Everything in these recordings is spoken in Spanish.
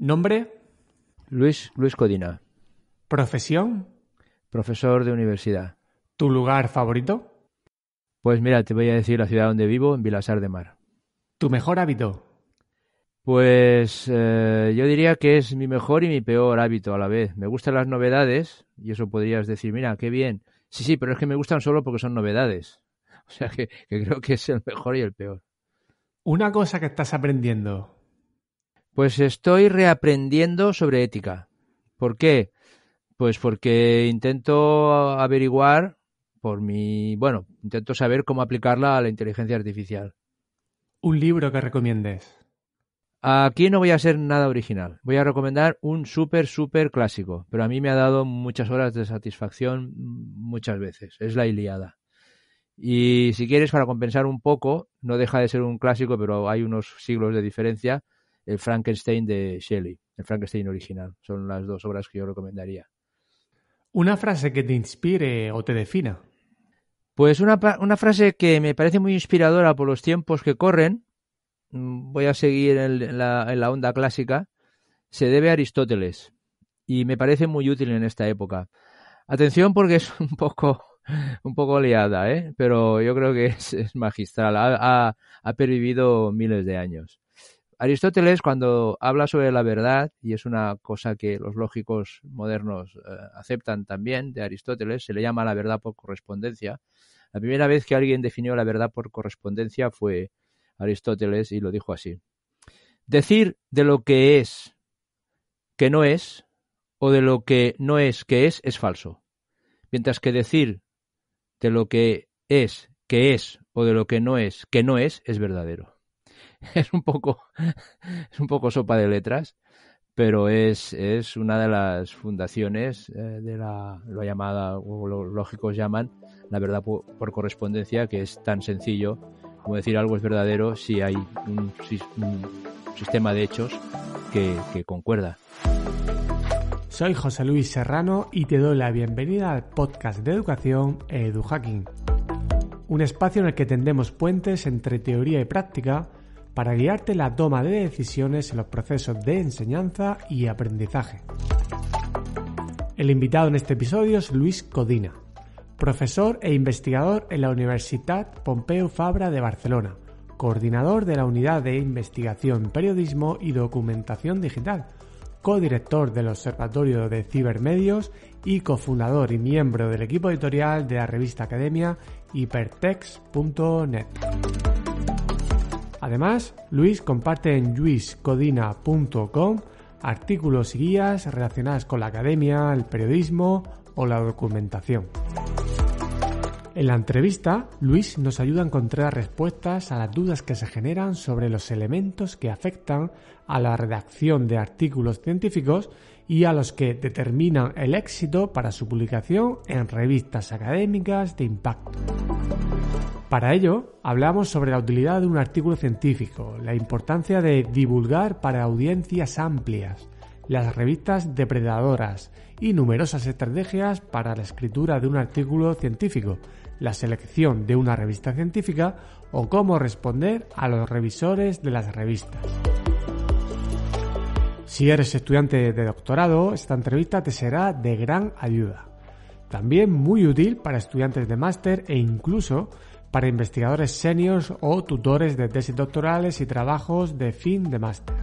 Nombre. Luis, Luis Codina. Profesión. Profesor de universidad. ¿Tu lugar favorito? Pues mira, te voy a decir la ciudad donde vivo, en Vilasar de Mar. ¿Tu mejor hábito? Pues eh, yo diría que es mi mejor y mi peor hábito a la vez. Me gustan las novedades y eso podrías decir, mira, qué bien. Sí, sí, pero es que me gustan solo porque son novedades. O sea que creo que es el mejor y el peor. Una cosa que estás aprendiendo. Pues estoy reaprendiendo sobre ética. ¿Por qué? Pues porque intento averiguar por mi, bueno, intento saber cómo aplicarla a la inteligencia artificial. ¿Un libro que recomiendes? Aquí no voy a ser nada original. Voy a recomendar un súper, súper clásico, pero a mí me ha dado muchas horas de satisfacción muchas veces. Es la Iliada. Y si quieres, para compensar un poco, no deja de ser un clásico, pero hay unos siglos de diferencia, el Frankenstein de Shelley, el Frankenstein original. Son las dos obras que yo recomendaría. ¿Una frase que te inspire o te defina? Pues una, frase que me parece muy inspiradora por los tiempos que corren, mm, voy a seguir en la, onda clásica, se debe a Aristóteles y me parece muy útil en esta época. Atención porque es un poco un poco liada, ¿eh? pero yo creo que es, magistral. ha, pervivido miles de años. Aristóteles, cuando habla sobre la verdad, y es una cosa que los lógicos modernos eh, aceptan también de Aristóteles, se le llama la verdad por correspondencia. La primera vez que alguien definió la verdad por correspondencia fue Aristóteles y lo dijo así. Decir de lo que es que no es o de lo que no es que es es falso. Mientras que decir de lo que es que es o de lo que no es que no es es verdadero. es un poco, sopa de letras, pero es, una de las fundaciones eh, de la, lo llamada, o lógicos llaman, la verdad por, correspondencia, que es tan sencillo como decir algo es verdadero si hay un, sistema de hechos que, que concuerda. Soy José Luis Serrano y te doy la bienvenida al podcast de educación EduHacking. Un espacio en el que tendemos puentes entre teoría y práctica para guiarte en la toma de decisiones en los procesos de enseñanza y aprendizaje. El invitado en este episodio es Luis Codina, profesor e investigador en la Universitat Pompeu Fabra de Barcelona, coordinador de la Unidad de Investigación, Periodismo y Documentación Digital, codirector del Observatorio de Cibermedios y cofundador y miembro del equipo editorial de la revista Academia hipertext.net. Además, Luis comparte en luiscodina.com artículos y guías relacionadas con la academia, el periodismo o la documentación. En la entrevista, Luis nos ayuda a encontrar respuestas a las dudas que se generan sobre los elementos que afectan a la redacción de artículos científicos y a los que determinan el éxito para su publicación en revistas académicas de impacto. Para ello, hablamos sobre la utilidad de un artículo científico, la importancia de divulgar para audiencias amplias, las revistas depredadoras y numerosas estrategias para la escritura de un artículo científico, la selección de una revista científica o cómo responder a los revisores de las revistas. Si eres estudiante de doctorado, esta entrevista te será de gran ayuda. También muy útil para estudiantes de máster e incluso para investigadores seniors o tutores de tesis doctorales y trabajos de fin de máster.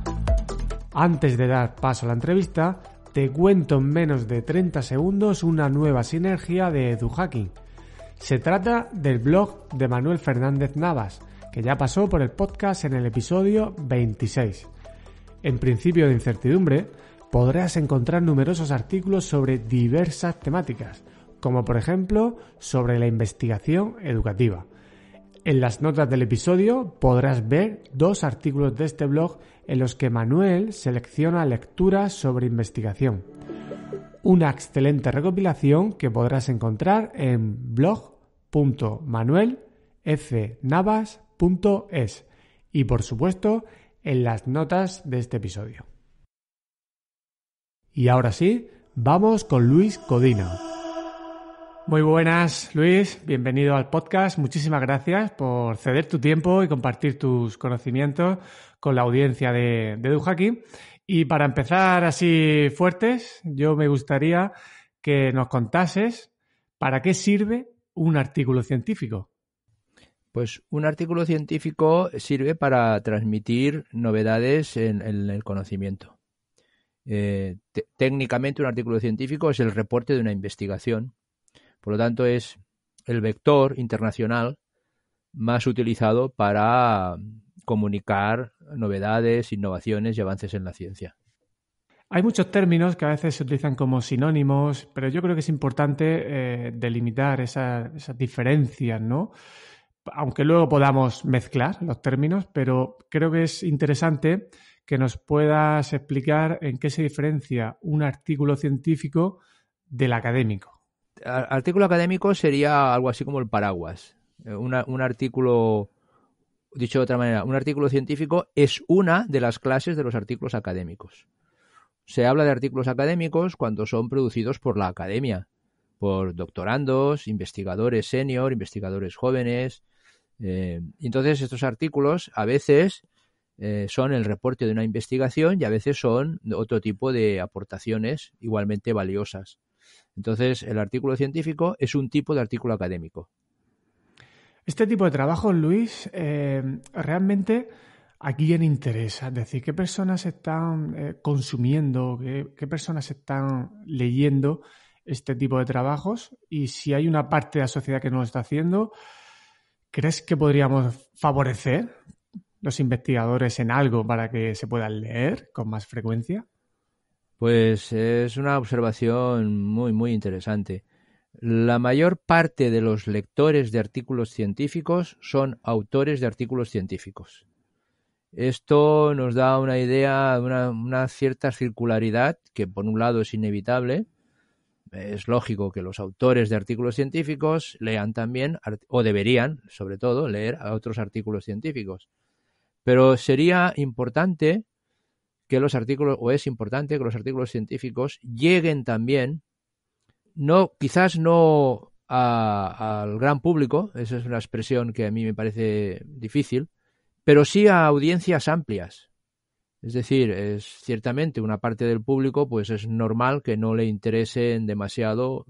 Antes de dar paso a la entrevista, te cuento en menos de 30 segundos una nueva sinergia de EduHacking. Se trata del blog de Manuel Fernández Navas, que ya pasó por el podcast en el episodio 26. En principio de incertidumbre, podrás encontrar numerosos artículos sobre diversas temáticas, como por ejemplo sobre la investigación educativa. En las notas del episodio podrás ver dos artículos de este blog en los que Manuel selecciona lecturas sobre investigación. Una excelente recopilación que podrás encontrar en blog.manuelfnavas.es y por supuesto en las notas de este episodio. Y ahora sí, vamos con Luis Codino. Muy buenas, Luis. Bienvenido al podcast. Muchísimas gracias por ceder tu tiempo y compartir tus conocimientos con la audiencia de, de Y para empezar así fuertes, yo me gustaría que nos contases para qué sirve un artículo científico. Pues un artículo científico sirve para transmitir novedades en, el conocimiento. Eh, técnicamente un artículo científico es el reporte de una investigación. Por lo tanto, es el vector internacional más utilizado para comunicar novedades, innovaciones y avances en la ciencia. Hay muchos términos que a veces se utilizan como sinónimos, pero yo creo que es importante eh, delimitar esa, esas diferencias, ¿no? aunque luego podamos mezclar los términos, pero creo que es interesante que nos puedas explicar en qué se diferencia un artículo científico del académico. Artículo académico sería algo así como el paraguas. Eh, un artículo, dicho de otra manera, un artículo científico es una de las clases de los artículos académicos. Se habla de artículos académicos cuando son producidos por la academia, por doctorandos, investigadores senior, investigadores jóvenes, eh, entonces, estos artículos a veces eh, son el reporte de una investigación y a veces son otro tipo de aportaciones igualmente valiosas. Entonces, el artículo científico es un tipo de artículo académico. Este tipo de trabajo Luis, eh, realmente a quién interesa, es decir, qué personas están consumiendo, qué, qué personas están leyendo este tipo de trabajos y si hay una parte de la sociedad que no lo está haciendo ¿Crees que podríamos favorecer los investigadores en algo para que se puedan leer con más frecuencia? Pues es una observación muy, muy interesante. La mayor parte de los lectores de artículos científicos son autores de artículos científicos. Esto nos da una idea, una, una cierta circularidad que por un lado es inevitable, es lógico que los autores de artículos científicos lean también, o deberían, sobre todo, leer a otros artículos científicos. Pero sería importante que los artículos, o es importante que los artículos científicos lleguen también, no, quizás no al gran público, esa es una expresión que a mí me parece difícil, pero sí a audiencias amplias. Es decir, es ciertamente una parte del público, pues es normal que no le interesen demasiado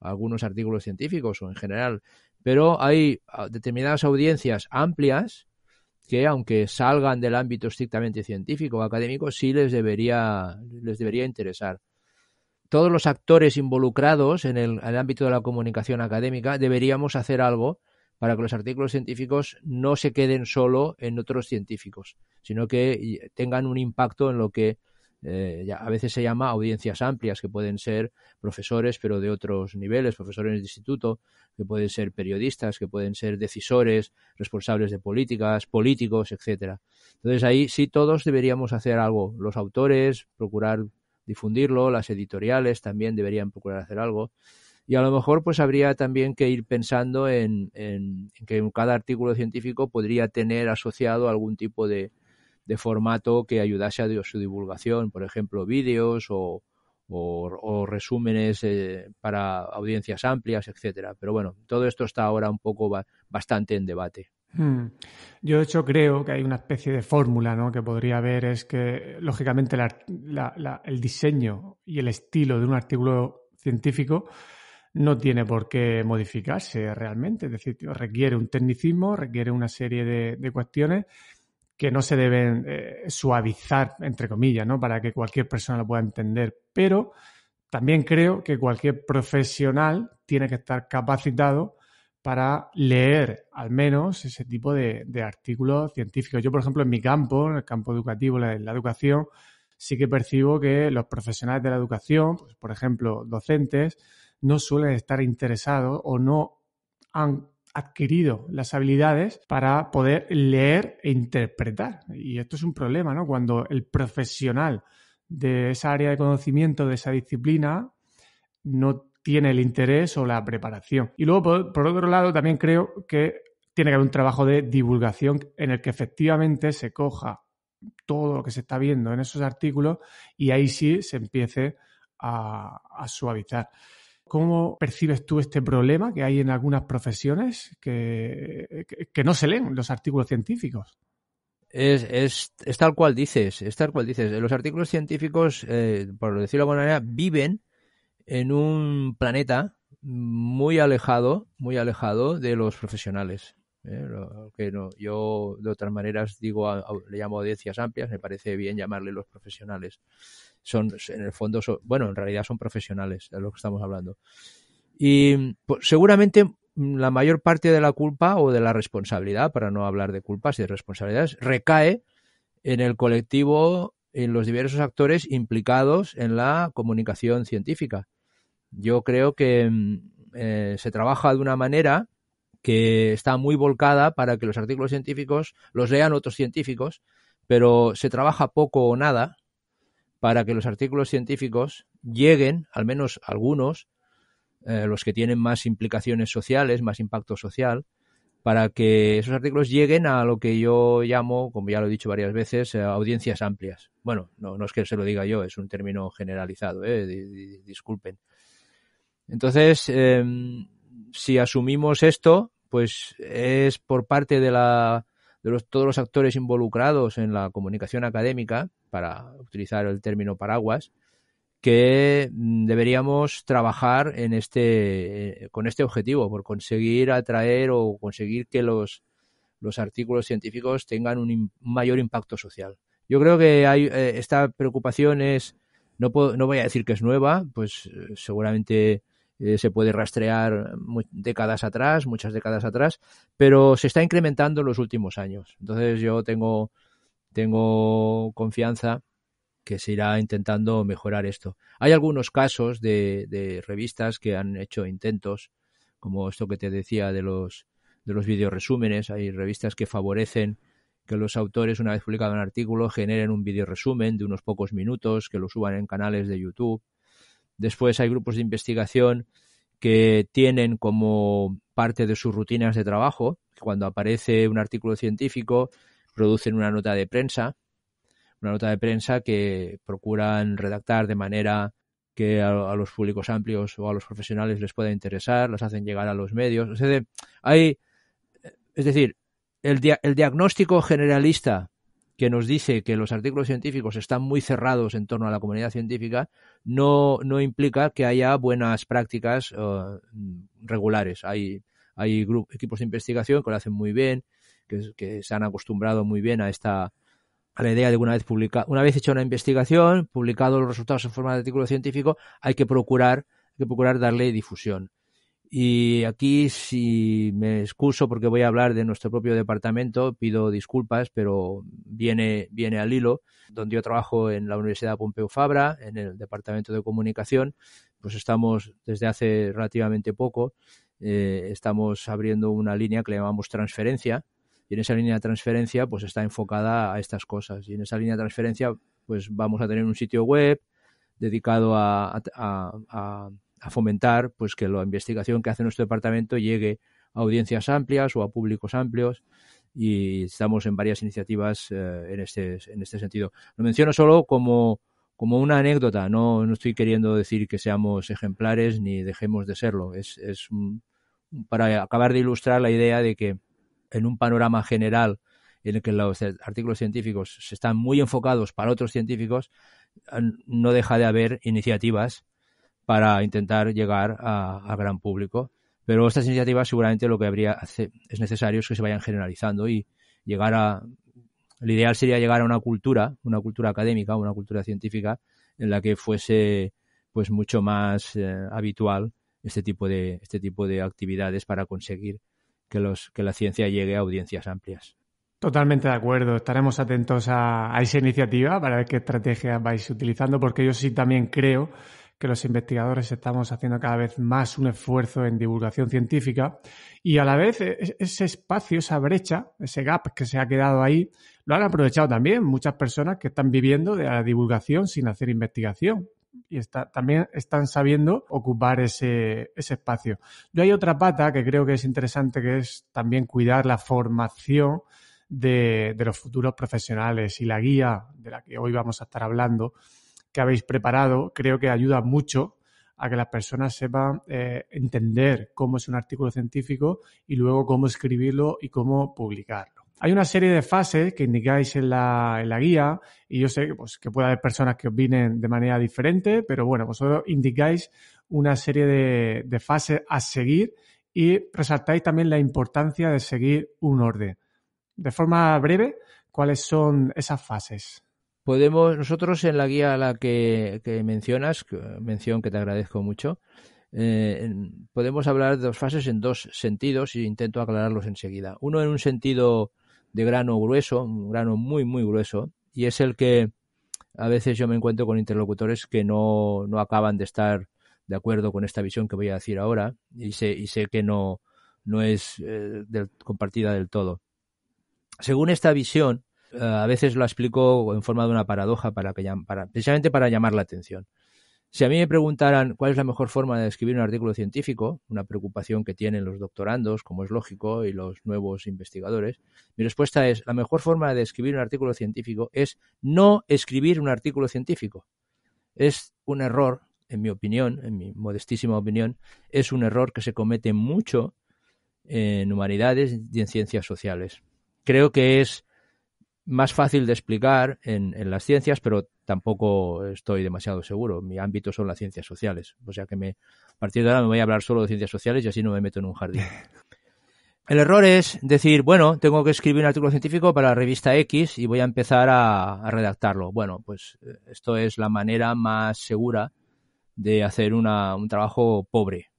algunos artículos científicos o en general, pero hay ah, determinadas audiencias amplias que aunque salgan del ámbito estrictamente científico o académico, sí les debería, les debería interesar. Todos los actores involucrados en el ámbito de la comunicación académica deberíamos hacer algo para que los artículos científicos no se queden solo en otros científicos, sino que tengan un impacto en lo que eh, a veces se llama audiencias amplias, que pueden ser profesores, pero de otros niveles, profesores de instituto, que pueden ser periodistas, que pueden ser decisores, responsables de políticas, políticos, etcétera. Entonces ahí sí todos deberíamos hacer algo, los autores, procurar difundirlo, las editoriales también deberían procurar hacer algo. Y a lo mejor pues habría también que ir pensando en, que cada artículo científico podría tener asociado algún tipo de, formato que ayudase a su divulgación, por ejemplo, vídeos o, resúmenes eh, para audiencias amplias, etcétera. Pero bueno, todo esto está ahora un poco bastante en debate. Hmm. Yo de hecho creo que hay una especie de fórmula ¿no? que podría haber, es que lógicamente el diseño y el estilo de un artículo científico no tiene por qué modificarse realmente. Es decir, requiere un tecnicismo, requiere una serie de, cuestiones que no se deben eh, suavizar, entre comillas, ¿no? Para que cualquier persona lo pueda entender. Pero también creo que cualquier profesional tiene que estar capacitado para leer al menos ese tipo de, artículos científicos. Yo, por ejemplo, en mi campo, en el campo educativo, en la, educación, sí que percibo que los profesionales de la educación, pues, por ejemplo, docentes, no suelen estar interesados o no han adquirido las habilidades para poder leer e interpretar. Y esto es un problema, ¿no? Cuando el profesional de esa área de conocimiento, de esa disciplina, no tiene el interés o la preparación. Y luego, por, otro lado, también creo que tiene que haber un trabajo de divulgación en el que efectivamente se coja todo lo que se está viendo en esos artículos y ahí sí se empiece a suavizar. ¿Cómo percibes tú este problema que hay en algunas profesiones que, no se leen los artículos científicos? Es, tal cual dices, es tal cual dices. Los artículos científicos, eh, por decirlo de alguna manera, viven en un planeta muy alejado, muy alejado de los profesionales. Eh, yo de otras maneras digo, le llamo audiencias amplias, me parece bien llamarle los profesionales son, en el fondo, bueno, en realidad son profesionales, de lo que estamos hablando. Y pues, seguramente mm, la mayor parte de la culpa o de la responsabilidad, para no hablar de culpas y de responsabilidades, recae en el colectivo, en los diversos actores implicados en la comunicación científica. Yo creo que mm, eh, se trabaja de una manera que está muy volcada para que los artículos científicos los lean otros científicos, pero se trabaja poco o nada para que los artículos científicos lleguen, al menos algunos, eh, los que tienen más implicaciones sociales, más impacto social, para que esos artículos lleguen a lo que yo llamo, como ya lo he dicho varias veces, eh, audiencias amplias. Bueno, no, es que se lo diga yo, es un término generalizado, eh, disculpen. Entonces, em, si asumimos esto, pues es por parte de la de todos los actores involucrados en la comunicación académica, para utilizar el término paraguas, que mm, deberíamos trabajar en este, eh, con este objetivo, por conseguir atraer o conseguir que los, artículos científicos tengan un mayor impacto social. Yo creo que hay, eh, esta preocupación es, no, no voy a decir que es nueva, pues eh, seguramente eh, se puede rastrear décadas atrás, muchas décadas atrás, pero se está incrementando en los últimos años. Entonces yo tengo, tengo confianza que se irá intentando mejorar esto. Hay algunos casos de, revistas que han hecho intentos, como esto que te decía de los, de los videoresúmenes, hay revistas que favorecen que los autores, una vez publicado un artículo, generen un video resumen de unos pocos minutos, que lo suban en canales de YouTube. Después hay grupos de investigación que tienen como parte de sus rutinas de trabajo, cuando aparece un artículo científico, producen una nota de prensa, una nota de prensa que procuran redactar de manera que a, los públicos amplios o a los profesionales les pueda interesar, las hacen llegar a los medios. O sea, hay, es decir, el, el diagnóstico generalista que nos dice que los artículos científicos están muy cerrados en torno a la comunidad científica no, no implica que haya buenas prácticas eh, regulares. Hay, hay equipos de investigación que lo hacen muy bien, que, se han acostumbrado muy bien a esta a la idea de que una vez publica, una vez hecha una investigación, publicado los resultados en forma de artículo científico, hay que procurar, hay que procurar darle difusión. Y aquí, si me excuso porque voy a hablar de nuestro propio departamento, pido disculpas, pero viene, viene al hilo, donde yo trabajo en la Universidad Pompeu Fabra, en el Departamento de Comunicación, pues estamos desde hace relativamente poco, eh, estamos abriendo una línea que le llamamos transferencia, y en esa línea de transferencia pues está enfocada a estas cosas. Y en esa línea de transferencia pues vamos a tener un sitio web dedicado a a fomentar pues que la investigación que hace nuestro departamento llegue a audiencias amplias o a públicos amplios y estamos en varias iniciativas eh, en, este, en este sentido. Lo menciono solo como, una anécdota, no, no estoy queriendo decir que seamos ejemplares ni dejemos de serlo. Es, es para acabar de ilustrar la idea de que en un panorama general en el que los artículos científicos están muy enfocados para otros científicos, no deja de haber iniciativas para intentar llegar a gran público. Pero estas iniciativas seguramente lo que habría es necesario es que se vayan generalizando y llegar a... El ideal sería llegar a una cultura, una cultura académica, una cultura científica, en la que fuese pues mucho más eh, habitual este tipo de este tipo de actividades para conseguir que los que la ciencia llegue a audiencias amplias. Totalmente de acuerdo. Estaremos atentos a, a esa iniciativa para ver qué estrategias vais utilizando, porque yo sí también creo que los investigadores estamos haciendo cada vez más un esfuerzo en divulgación científica y a la vez e-, ese espacio, esa brecha, ese gap que se ha quedado ahí, lo han aprovechado también muchas personas que están viviendo de la divulgación sin hacer investigación y también están sabiendo ocupar ese, espacio. Yo hay otra pata que creo que es interesante, que es también cuidar la formación de, de los futuros profesionales y la guía de la que hoy vamos a estar hablando que habéis preparado, creo que ayuda mucho a que las personas sepan eh, entender cómo es un artículo científico y luego cómo escribirlo y cómo publicarlo. Hay una serie de fases que indicáis en la, guía y yo sé que, pues, puede haber personas que opinen de manera diferente, pero bueno, vosotros indicáis una serie de fases a seguir y resaltáis también la importancia de seguir un orden. De forma breve, ¿cuáles son esas fases? podemos nosotros en la guía a la que, mencionas, mención que te agradezco mucho, eh, podemos hablar de dos fases en dos sentidos y e intento aclararlos enseguida. Uno en un sentido de grano grueso, un grano muy, muy grueso, y es el que a veces yo me encuentro con interlocutores que no, no acaban de estar de acuerdo con esta visión que voy a decir ahora y sé, y sé que no, no es eh, compartida del todo. Según esta visión, eh, a veces lo explico en forma de una paradoja para que, para, precisamente para llamar la atención. Si a mí me preguntaran cuál es la mejor forma de escribir un artículo científico, una preocupación que tienen los doctorandos, como es lógico, y los nuevos investigadores, mi respuesta es, la mejor forma de escribir un artículo científico es no escribir un artículo científico. Es un error, en mi opinión, en mi modestísima opinión, es un error que se comete mucho en humanidades y en ciencias sociales. Creo que es más fácil de explicar en, las ciencias, pero tampoco estoy demasiado seguro. Mi ámbito son las ciencias sociales. O sea que me, a partir de ahora me voy a hablar solo de ciencias sociales y así no me meto en un jardín. El error es decir, bueno, tengo que escribir un artículo científico para la revista X y voy a empezar a, redactarlo. Bueno, pues eh, esto es la manera más segura de hacer un trabajo pobre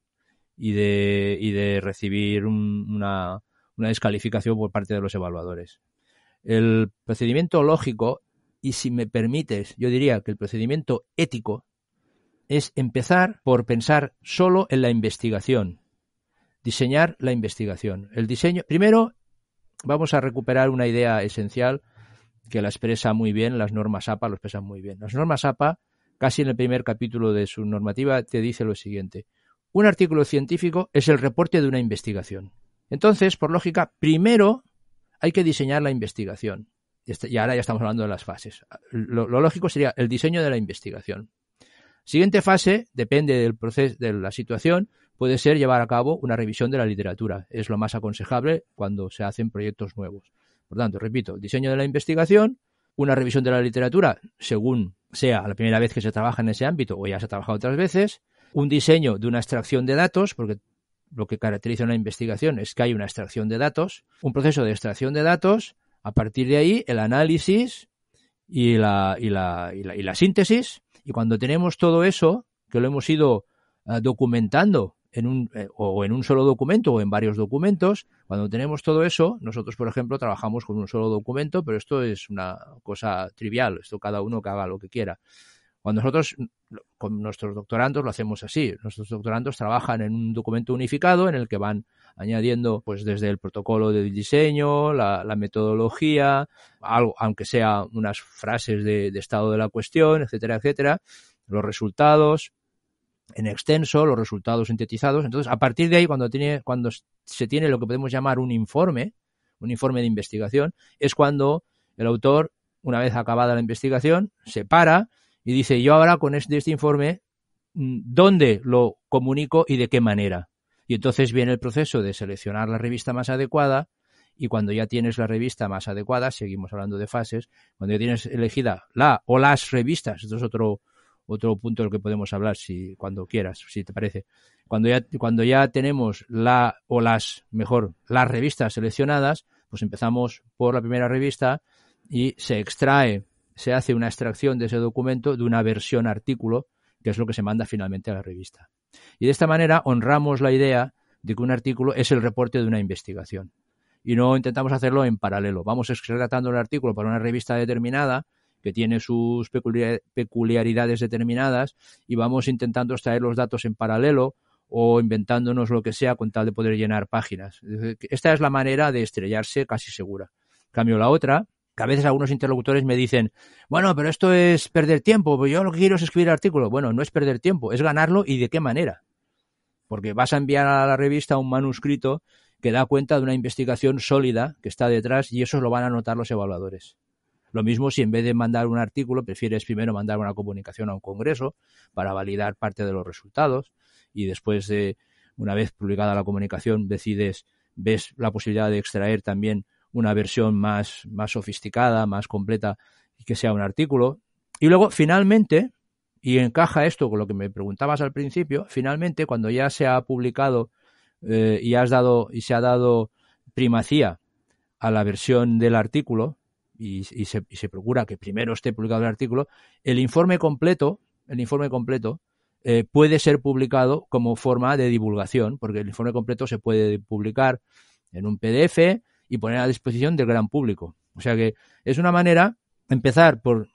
y de, y de recibir una descalificación por parte de los evaluadores. El procedimiento lógico, y si me permites, yo diría que el procedimiento ético, es empezar por pensar solo en la investigación, diseñar la investigación. El diseño, primero, vamos a recuperar una idea esencial que la expresa muy bien, las normas APA lo expresan muy bien. Las normas APA, casi en el primer capítulo de su normativa, te dice lo siguiente. Un artículo científico es el reporte de una investigación. Entonces, por lógica, primero hay que diseñar la investigación. Este, y ahora ya estamos hablando de las fases. Lo, lógico sería el diseño de la investigación. Siguiente fase, depende del proceso, de la situación, puede ser llevar a cabo una revisión de la literatura. Es lo más aconsejable cuando se hacen proyectos nuevos. Por tanto, repito, diseño de la investigación, una revisión de la literatura, según sea la primera vez que se trabaja en ese ámbito o ya se ha trabajado otras veces, un diseño de una extracción de datos, porque lo que caracteriza una investigación es que hay una extracción de datos, un proceso de extracción de datos, a partir de ahí el análisis y la, y la, y la, síntesis, y cuando tenemos todo eso, que lo hemos ido eh, documentando en un, eh, o en un solo documento o en varios documentos, cuando tenemos todo eso, nosotros, por ejemplo, trabajamos con un solo documento, pero esto es una cosa trivial, esto cada uno que haga lo que quiera. Cuando nosotros con nuestros doctorandos lo hacemos así. Nuestros doctorandos trabajan en un documento unificado en el que van añadiendo pues desde el protocolo de diseño, la, metodología, algo, aunque sea unas frases de, de estado de la cuestión, etcétera, etcétera, los resultados, en extenso, los resultados sintetizados. Entonces, a partir de ahí, cuando, tiene, cuando se tiene lo que podemos llamar un informe, un informe de investigación, es cuando el autor, una vez acabada la investigación, se para y dice, yo ahora con este, este informe, mm, ¿dónde lo comunico y de qué manera? Y entonces viene el proceso de seleccionar la revista más adecuada y cuando ya tienes la revista más adecuada, seguimos hablando de fases, cuando ya tienes elegida la o las revistas, esto es otro, otro punto del que podemos hablar si cuando quieras, si te parece. Cuando ya, cuando ya tenemos la o las, mejor, las revistas seleccionadas, pues empezamos por la primera revista y se extrae se hace una extracción de ese documento de una versión artículo, que es lo que se manda finalmente a la revista. Y de esta manera honramos la idea de que un artículo es el reporte de una investigación. Y no intentamos hacerlo en paralelo. Vamos extractando el artículo para una revista determinada, que tiene sus peculiaridades determinadas, y vamos intentando extraer los datos en paralelo o inventándonos lo que sea con tal de poder llenar páginas. Esta es la manera de estrellarse casi segura. cambio, la otra, que a veces algunos interlocutores me dicen, bueno, pero esto es perder tiempo, pues yo lo que quiero es escribir artículo. Bueno, no es perder tiempo, es ganarlo y de qué manera. Porque vas a enviar a la revista un manuscrito que da cuenta de una investigación sólida que está detrás y eso lo van a notar los evaluadores. Lo mismo si en vez de mandar un artículo prefieres primero mandar una comunicación a un congreso para validar parte de los resultados y después de una vez publicada la comunicación decides ves la posibilidad de extraer también una versión más, más sofisticada, más completa que sea un artículo. Y luego, finalmente, y encaja esto con lo que me preguntabas al principio, finalmente, cuando ya se ha publicado eh, y, has dado, y se ha dado primacía a la versión del artículo, y, se, se procura que primero esté publicado el artículo, el informe completo, el informe completo, eh, puede ser publicado como forma de divulgación, porque el informe completo se puede publicar en un PDF, y poner a disposición del gran público. O sea que es una manera, empezar por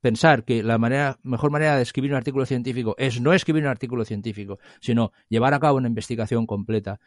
pensar que la manera, mejor manera de escribir un artículo científico es no escribir un artículo científico, sino llevar a cabo una investigación completa,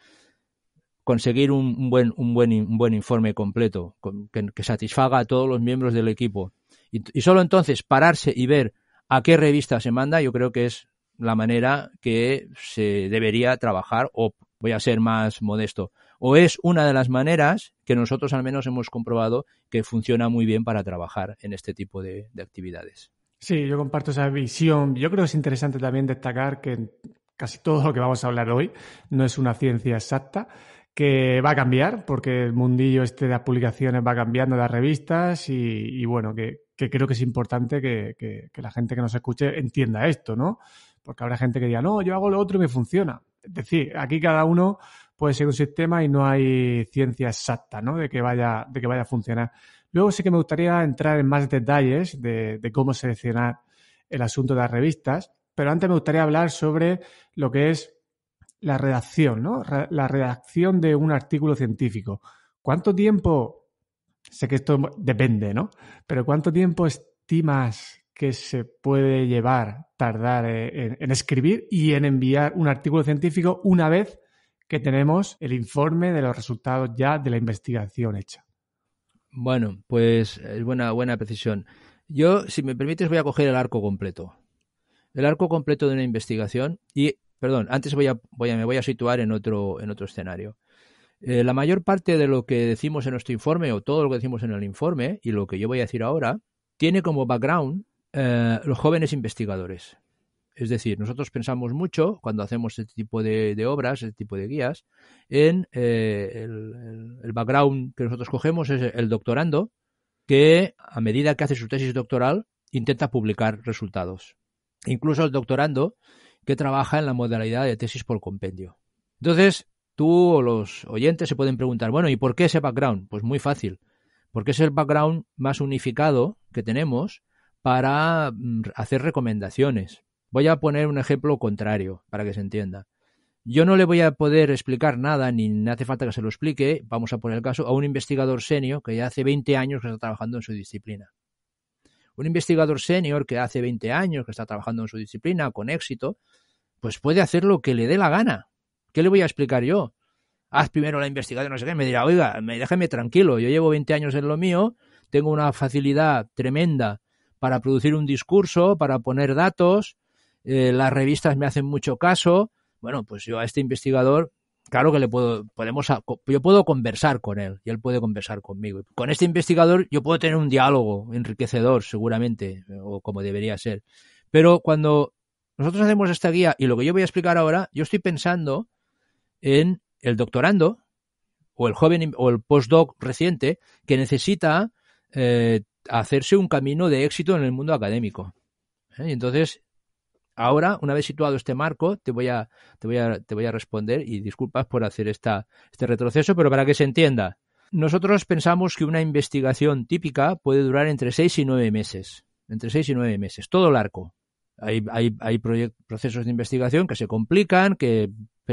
conseguir un, buen, un buen, un buen informe completo que, satisfaga a todos los miembros del equipo. Y, y solo entonces pararse y ver a qué revista se manda, yo creo que es la manera que se debería trabajar o voy a ser más modesto, o es una de las maneras que nosotros al menos hemos comprobado que funciona muy bien para trabajar en este tipo de, actividades. Sí, yo comparto esa visión. Yo creo que es interesante también destacar que casi todo lo que vamos a hablar hoy no es una ciencia exacta, que va a cambiar, porque el mundillo este de las publicaciones va cambiando, las revistas, y, bueno, que, creo que es importante que, que, la gente que nos escuche entienda esto, ¿no? Porque habrá gente que diga, no, yo hago lo otro y me funciona. Es decir, aquí cada uno puede ser un sistema y no hay ciencia exacta ¿no? de, que vaya, de que vaya a funcionar. Luego sí que me gustaría entrar en más detalles de, cómo seleccionar el asunto de las revistas, pero antes me gustaría hablar sobre lo que es la redacción, ¿no? La redacción de un artículo científico. ¿Cuánto tiempo? Sé que esto depende, ¿no? Pero ¿cuánto tiempo estimas que se puede llevar, tardar eh, en, en escribir y en enviar un artículo científico una vez que tenemos el informe de los resultados ya de la investigación hecha. Bueno, pues es buena, buena precisión. Yo, si me permites, voy a coger el arco completo. El arco completo de una investigación y, perdón, antes voy a, voy a, me voy a situar en otro, en otro escenario. Eh, la mayor parte de lo que decimos en nuestro informe o todo lo que decimos en el informe y lo que yo voy a decir ahora tiene como background eh, los jóvenes investigadores. Es decir, nosotros pensamos mucho cuando hacemos este tipo de, obras, este tipo de guías, en eh, el, el, background que nosotros cogemos es el doctorando que a medida que hace su tesis doctoral intenta publicar resultados. Incluso el doctorando que trabaja en la modalidad de tesis por compendio. Entonces, tú o los oyentes se pueden preguntar, bueno, ¿y por qué ese background? Pues muy fácil, porque es el background más unificado que tenemos para mm, hacer recomendaciones. Voy a poner un ejemplo contrario para que se entienda. Yo no le voy a poder explicar nada, ni hace falta que se lo explique, vamos a poner el caso, a un investigador senior que ya hace 20 años que está trabajando en su disciplina. Un investigador senior que hace 20 años que está trabajando en su disciplina con éxito, pues puede hacer lo que le dé la gana. ¿Qué le voy a explicar yo? Haz primero la investigación, no sé qué, me dirá, oiga, déjeme tranquilo, yo llevo 20 años en lo mío, tengo una facilidad tremenda para producir un discurso, para poner datos, eh, las revistas me hacen mucho caso. Bueno, pues yo a este investigador, claro que le puedo, podemos, yo puedo conversar con él y él puede conversar conmigo. Con este investigador yo puedo tener un diálogo enriquecedor, seguramente, o como debería ser. Pero cuando nosotros hacemos esta guía y lo que yo voy a explicar ahora, yo estoy pensando en el doctorando o el joven o el postdoc reciente que necesita eh, hacerse un camino de éxito en el mundo académico. ¿Eh? Entonces, Ahora, una vez situado este marco, te voy a, te voy a, te voy a responder y disculpas por hacer esta, este retroceso, pero para que se entienda. Nosotros pensamos que una investigación típica puede durar entre seis y nueve meses. Entre seis y nueve meses, todo el arco. Hay, hay, hay procesos de investigación que se complican, que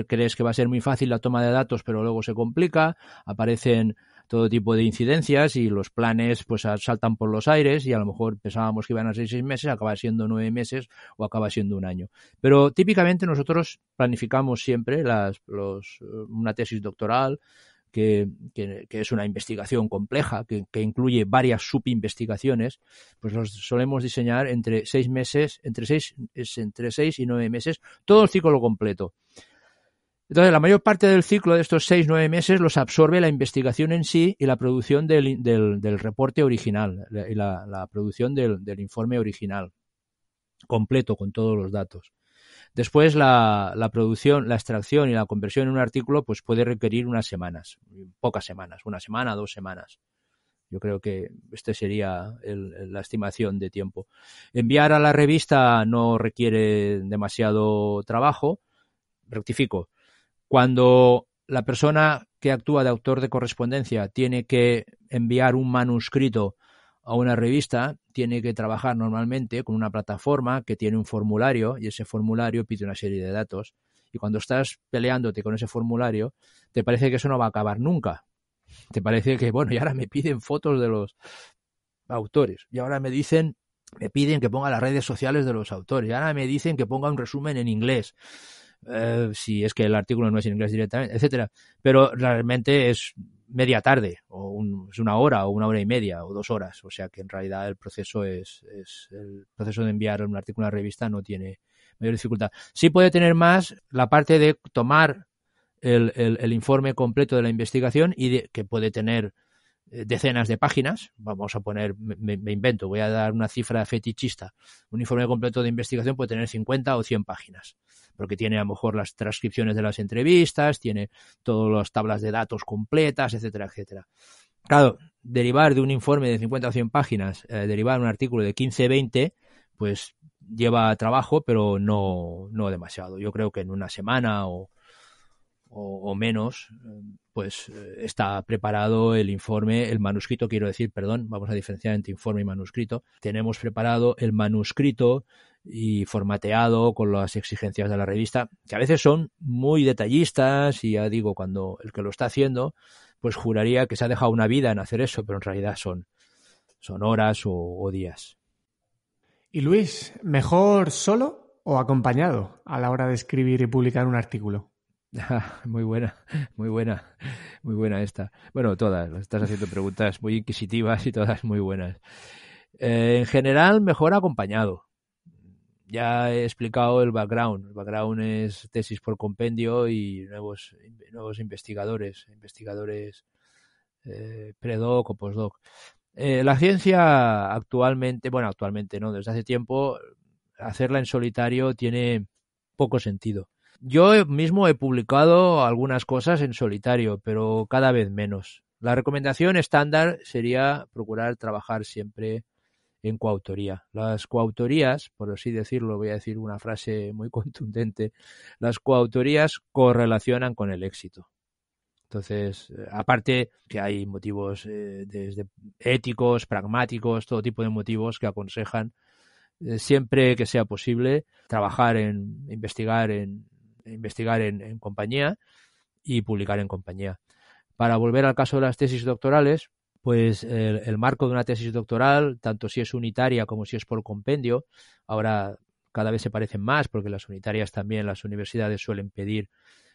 crees que va a ser muy fácil la toma de datos, pero luego se complica, aparecen todo tipo de incidencias y los planes pues saltan por los aires y a lo mejor pensábamos que iban a ser seis meses, acaba siendo nueve meses o acaba siendo un año. Pero típicamente nosotros planificamos siempre las, los, eh, una tesis doctoral, que, que, es una investigación compleja, que, que incluye varias subinvestigaciones, pues los solemos diseñar entre seis meses, entre seis, entre seis y nueve meses, todo el ciclo completo. Entonces, la mayor parte del ciclo de estos seis, nueve meses los absorbe la investigación en sí y la producción del, reporte original, y la, producción del, informe original, completo, con todos los datos. Después, la, producción, la extracción y la conversión en un artículo, pues puede requerir unas semanas, pocas semanas, una semana, dos semanas. Yo creo que esta sería la estimación de tiempo. Enviar a la revista no requiere demasiado trabajo. Rectifico cuando la persona que actúa de autor de correspondencia tiene que enviar un manuscrito a una revista, tiene que trabajar normalmente con una plataforma que tiene un formulario y ese formulario pide una serie de datos. Y cuando estás peleándote con ese formulario, te parece que eso no va a acabar nunca. Te parece que, bueno, y ahora me piden fotos de los autores. Y ahora me dicen, me piden que ponga las redes sociales de los autores. Y ahora me dicen que ponga un resumen en inglés. Eh, si es que el artículo no es en inglés directamente, etcétera. Pero realmente es media tarde, o es una hora, o una hora y media, o dos horas. O sea que en realidad el proceso es, el proceso de enviar un artículo a la revista no tiene mayor dificultad. Sí puede tener más la parte de tomar el, informe completo de la investigación y de, que puede tener eh, decenas de páginas, vamos a poner, me, invento, voy a dar una cifra fetichista, un informe completo de investigación puede tener 50 o 100 páginas, porque tiene a lo mejor las transcripciones de las entrevistas, tiene todas las tablas de datos completas, etcétera, etcétera. Claro, derivar de un informe de 50 o 100 páginas, eh, derivar un artículo de 15, 20, pues lleva trabajo, pero no, no demasiado. Yo creo que en una semana o, o, menos, pues eh, está preparado el informe, el manuscrito, quiero decir, perdón, vamos a diferenciar entre informe y manuscrito. Tenemos preparado el manuscrito y formateado con las exigencias de la revista, que a veces son muy detallistas y ya digo, cuando el que lo está haciendo, pues juraría que se ha dejado una vida en hacer eso, pero en realidad son, son horas o, o días. Y Luis, ¿mejor solo o acompañado a la hora de escribir y publicar un artículo? muy buena, muy buena, muy buena esta. Bueno, todas, estás haciendo preguntas muy inquisitivas y todas muy buenas. Eh, en general, mejor acompañado. Ya he explicado el background. El background es tesis por compendio y nuevos, nuevos investigadores, investigadores eh, predoc o postdoc. Eh, la ciencia actualmente, bueno, actualmente no, desde hace tiempo, hacerla en solitario tiene poco sentido. Yo mismo he publicado algunas cosas en solitario, pero cada vez menos. La recomendación estándar sería procurar trabajar siempre en coautoría. Las coautorías, por así decirlo, voy a decir una frase muy contundente, las coautorías correlacionan con el éxito. Entonces, eh, aparte que hay motivos eh, desde éticos, pragmáticos, todo tipo de motivos que aconsejan eh, siempre que sea posible trabajar en investigar en investigar en, compañía y publicar en compañía. Para volver al caso de las tesis doctorales, pues el, marco de una tesis doctoral, tanto si es unitaria como si es por compendio, ahora cada vez se parecen más porque las unitarias también las universidades suelen pedir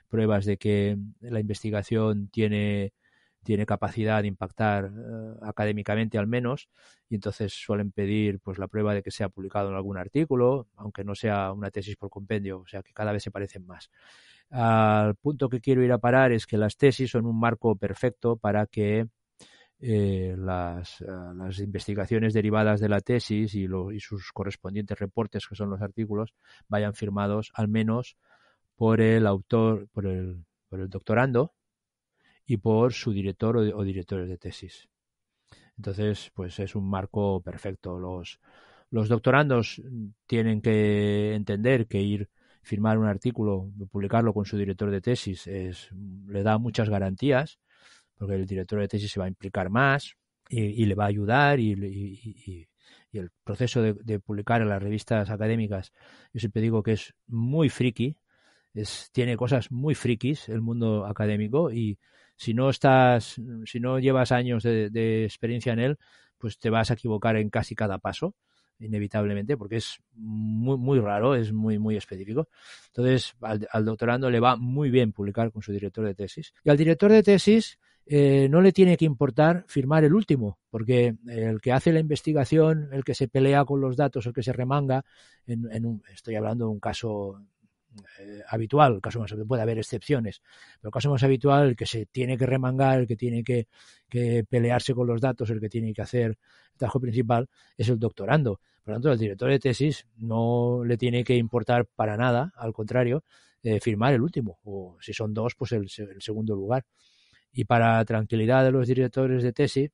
pruebas de que la investigación tiene tiene capacidad de impactar eh, académicamente al menos y entonces suelen pedir pues la prueba de que sea publicado en algún artículo, aunque no sea una tesis por compendio, o sea que cada vez se parecen más. Al punto que quiero ir a parar es que las tesis son un marco perfecto para que eh, eh, las, investigaciones derivadas de la tesis y, y sus correspondientes reportes, que son los artículos, vayan firmados al menos por el autor, por el, por el doctorando y por su director o, directores de tesis. Entonces, pues es un marco perfecto. Los, los doctorandos tienen que entender que ir firmar un artículo, publicarlo con su director de tesis, es, le da muchas garantías, porque el director de tesis se va a implicar más y, le va a ayudar y, el proceso de, de, publicar en las revistas académicas, yo siempre digo que es muy friki, es, tiene cosas muy frikis el mundo académico y si no estás, si no llevas años de, experiencia en él, pues te vas a equivocar en casi cada paso inevitablemente, porque es muy, muy raro, es muy, muy específico. Entonces, al, doctorando le va muy bien publicar con su director de tesis. Y al director de tesis eh, no le tiene que importar firmar el último, porque el que hace la investigación, el que se pelea con los datos, el que se remanga, en, estoy hablando de un caso eh, habitual, caso más puede haber excepciones, pero caso más habitual, el que se tiene que remangar, el que tiene que, pelearse con los datos, el que tiene que hacer el trabajo principal, es el doctorando. Por lo tanto, al director de tesis no le tiene que importar para nada, al contrario, eh, firmar el último, o si son dos, pues el, el segundo lugar. Y para tranquilidad de los directores de tesis,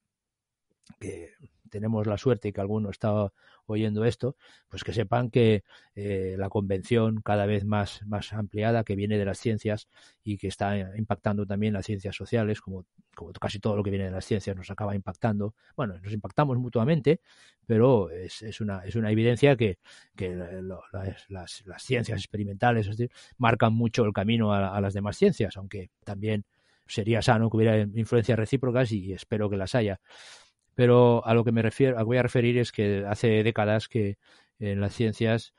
que tenemos la suerte que alguno está oyendo esto, pues que sepan que eh, la convención cada vez más, más ampliada que viene de las ciencias y que está impactando también las ciencias sociales, como, casi todo lo que viene de las ciencias nos acaba impactando. Bueno, nos impactamos mutuamente, pero es, es una, es una evidencia que, las, ciencias experimentales marcan mucho el camino a, a las demás ciencias, aunque también sería sano que hubiera influencias recíprocas y espero que las haya. Pero a lo que me voy a referir es que hace décadas que en las ciencias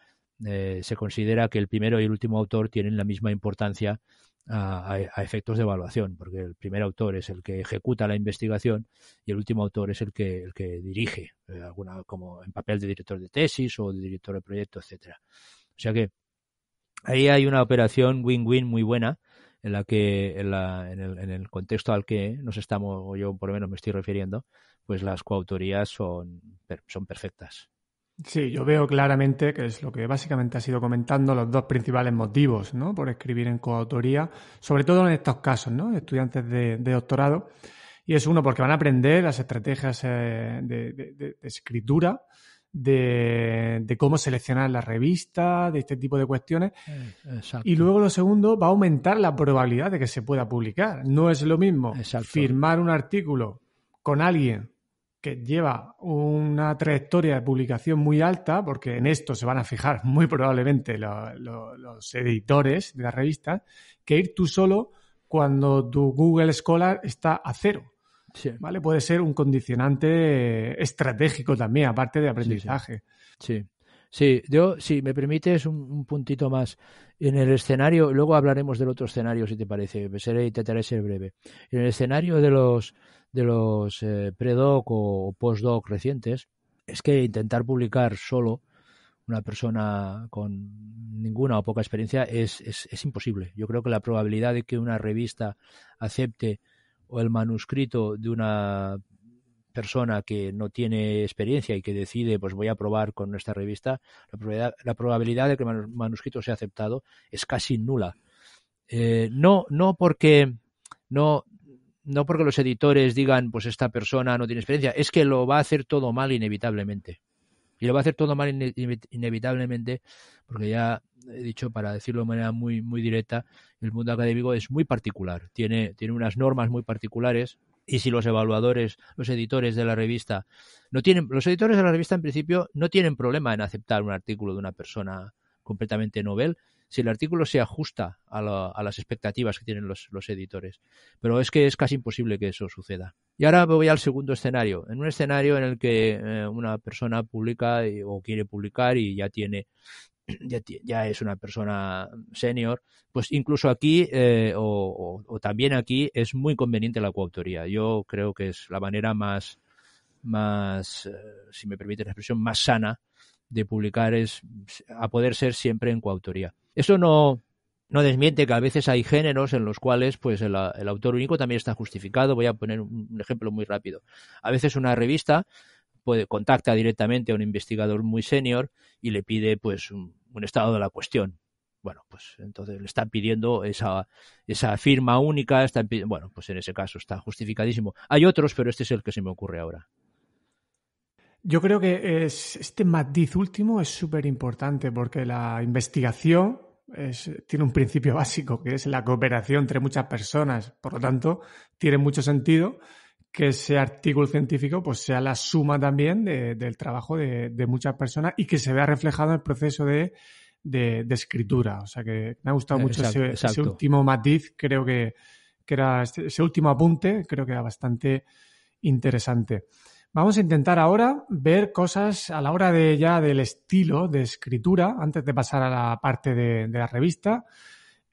eh, se considera que el primero y el último autor tienen la misma importancia e, a, efectos de evaluación, porque el primer autor es el que ejecuta la investigación y el último autor es el que, el que dirige, eh, alguna, como en papel de director de tesis o de director de proyecto, etcétera. O sea que ahí hay una operación win-win muy buena en la que el, en, el, contexto al que nos estamos, o yo por lo menos me estoy refiriendo, pues las coautorías son, son perfectas. Sí, yo veo claramente que es lo que básicamente ha sido comentando, los dos principales motivos ¿no? por escribir en coautoría, sobre todo en estos casos, ¿no? estudiantes de, doctorado. Y es uno, porque van a aprender las estrategias eh, de, escritura, de, cómo seleccionar la revista, de este tipo de cuestiones. Eh, y luego lo segundo, va a aumentar la probabilidad de que se pueda publicar. No es lo mismo firmar un artículo con alguien que lleva una trayectoria de publicación muy alta, porque en esto se van a fijar muy probablemente los editores de la revista que ir tú solo cuando tu Google Scholar está a cero. ¿Vale? Puede ser un condicionante eh, estratégico también, aparte de aprendizaje. Sí, yo, si me permites, un, puntito más. En el escenario, luego hablaremos del otro escenario, si te parece, seré, intentaré ser breve. En el escenario de los, de los eh, pre-doc o, post-doc recientes, es que intentar publicar solo una persona con ninguna o poca experiencia es, es, es imposible. Yo creo que la probabilidad de que una revista acepte o el manuscrito de una persona que no tiene experiencia y que decide, pues voy a probar con esta revista, la probabilidad, la probabilidad de que el manuscrito sea aceptado es casi nula. Eh, no, no porque no, no porque los editores digan, pues esta persona no tiene experiencia, es que lo va a hacer todo mal inevitablemente. Y lo va a hacer todo mal inevitablemente, porque ya he dicho, para decirlo de manera muy, muy directa, el mundo académico es muy particular, tiene, tiene unas normas muy particulares y si los evaluadores, los editores de la revista, no tienen, los editores de la revista en principio no tienen problema en aceptar un artículo de una persona completamente novel si el artículo se ajusta a, las expectativas que tienen los, los, editores. Pero es que es casi imposible que eso suceda. Y ahora voy al segundo escenario, en un escenario en el que eh, una persona publica o quiere publicar y ya tiene ya, es una persona senior, pues incluso aquí eh, o, también aquí es muy conveniente la coautoría. Yo creo que es la manera más, más eh, si me permite la expresión, más sana de publicar es a poder ser siempre en coautoría. Eso no, no desmiente que a veces hay géneros en los cuales pues el, autor único también está justificado. Voy a poner un ejemplo muy rápido. A veces una revista puede, contacta directamente a un investigador muy senior y le pide pues un, estado de la cuestión. Bueno, pues entonces le están pidiendo esa, esa firma única, está bueno, pues en ese caso está justificadísimo. Hay otros, pero este es el que se me ocurre ahora. Yo creo que es, este matiz último es súper importante porque la investigación tiene un principio básico, que es la cooperación entre muchas personas. Por lo tanto, tiene mucho sentido que ese artículo científico pues sea la suma también del trabajo de, muchas personas y que se vea reflejado en el proceso de, escritura. O sea que me ha gustado mucho ese, último matiz, creo que, era este, ese último apunte, creo que era bastante interesante. Vamos a intentar ahora ver cosas a la hora de ya del estilo de escritura, antes de pasar a la parte de la revista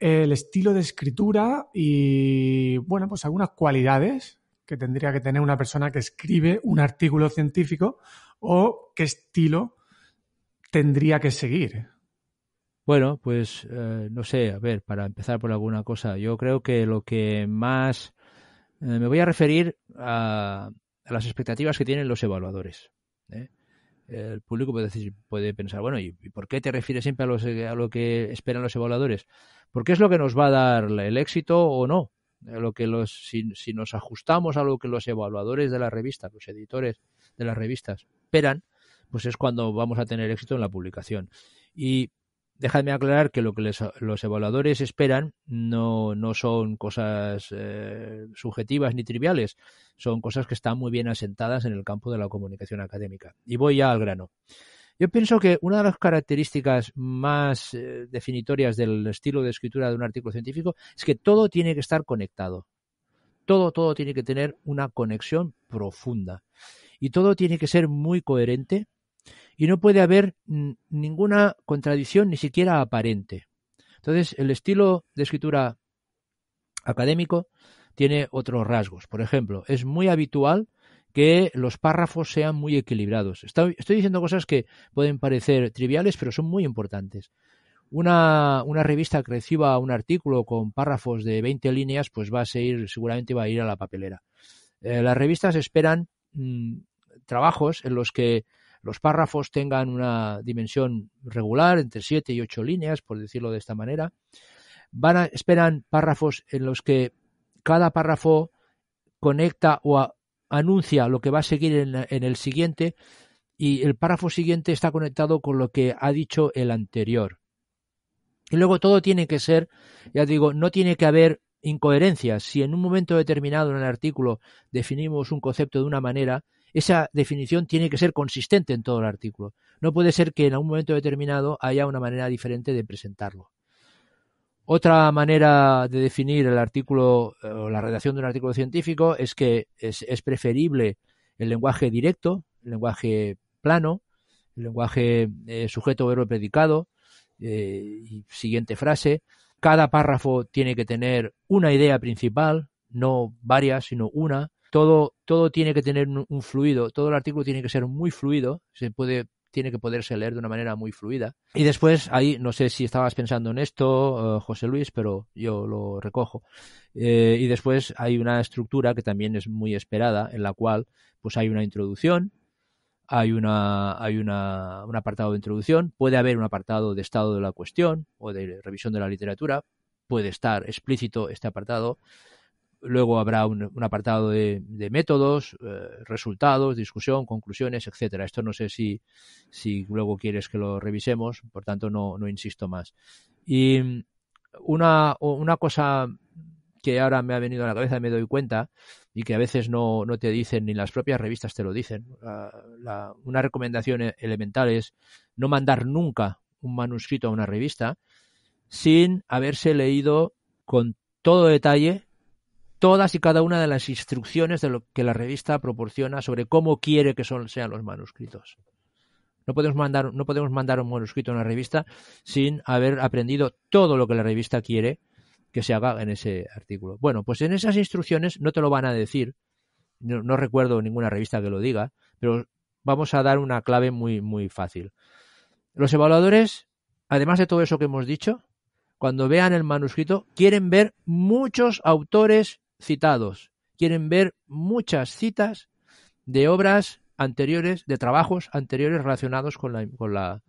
el estilo de escritura y, bueno, pues algunas cualidades que tendría que tener una persona que escribe un artículo científico o qué estilo tendría que seguir. Bueno, pues eh, no sé, a ver, para empezar por alguna cosa, yo creo que lo que más eh, me voy a referir a, las expectativas que tienen los evaluadores. ¿eh? El público puede, puede pensar, bueno, ¿y, por qué te refieres siempre a, a lo que esperan los evaluadores? Porque es lo que nos va a dar el éxito o no lo que los, si, nos ajustamos a lo que los evaluadores de las revistas, los editores de las revistas esperan, pues es cuando vamos a tener éxito en la publicación. Y déjame aclarar que lo que los evaluadores esperan no, no son cosas eh, subjetivas ni triviales, son cosas que están muy bien asentadas en el campo de la comunicación académica. Y voy ya al grano. Yo pienso que una de las características más eh, definitorias del estilo de escritura de un artículo científico es que todo tiene que estar conectado. Todo, todo tiene que tener una conexión profunda. Y todo tiene que ser muy coherente y no puede haber ninguna contradicción, ni siquiera aparente. Entonces, el estilo de escritura académico tiene otros rasgos. Por ejemplo, es muy habitual que los párrafos sean muy equilibrados. Estoy, diciendo cosas que pueden parecer triviales, pero son muy importantes. Una, revista que reciba un artículo con párrafos de 20 líneas, pues va a seguir, seguramente va a ir a la papelera. Eh, las revistas esperan mm, trabajos en los que los párrafos tengan una dimensión regular, entre 7 y 8 líneas, por decirlo de esta manera. Van esperan párrafos en los que cada párrafo conecta o, anuncia lo que va a seguir en, el siguiente y el párrafo siguiente está conectado con lo que ha dicho el anterior. Y luego todo tiene que ser, ya digo, no tiene que haber incoherencias. Si en un momento determinado en el artículo definimos un concepto de una manera, esa definición tiene que ser consistente en todo el artículo. No puede ser que en algún momento determinado haya una manera diferente de presentarlo. Otra manera de definir el artículo eh, o la redacción de un artículo científico es que es, preferible el lenguaje directo, el lenguaje plano, el lenguaje eh, sujeto, verbo, predicado, eh, y siguiente frase. Cada párrafo tiene que tener una idea principal, no varias, sino una. Todo, todo tiene que tener un, un, fluido, todo el artículo tiene que ser muy fluido, se puede tiene que poderse leer de una manera muy fluida. Y después, ahí, no sé si estabas pensando en esto, eh, José Luis, pero yo lo recojo. Eh, y después hay una estructura que también es muy esperada, en la cual pues hay una introducción, hay, una, hay una, un apartado de introducción, puede haber un apartado de estado de la cuestión o de revisión de la literatura, puede estar explícito este apartado, Luego habrá un, apartado de, métodos, eh, resultados, discusión, conclusiones, etcétera. Esto no sé si, luego quieres que lo revisemos, por tanto no, insisto más. Y mm, una, cosa que ahora me ha venido a la cabeza y me doy cuenta y que a veces no, te dicen ni las propias revistas te lo dicen. Ah, una recomendación e-, elemental es no mandar nunca un manuscrito a una revista sin haberse leído con todo detalle todas y cada una de las instrucciones de lo que la revista proporciona sobre cómo quiere que sean los manuscritos. No podemos, mandar, no podemos mandar un manuscrito a una revista sin haber aprendido todo lo que la revista quiere que se haga en ese artículo. Bueno, pues en esas instrucciones no te lo van a decir. No, no recuerdo ninguna revista que lo diga, pero vamos a dar una clave muy, muy fácil. Los evaluadores, además de todo eso que hemos dicho, cuando vean el manuscrito, quieren ver muchos autores citados, quieren ver muchas citas de obras anteriores, de trabajos anteriores relacionados con la,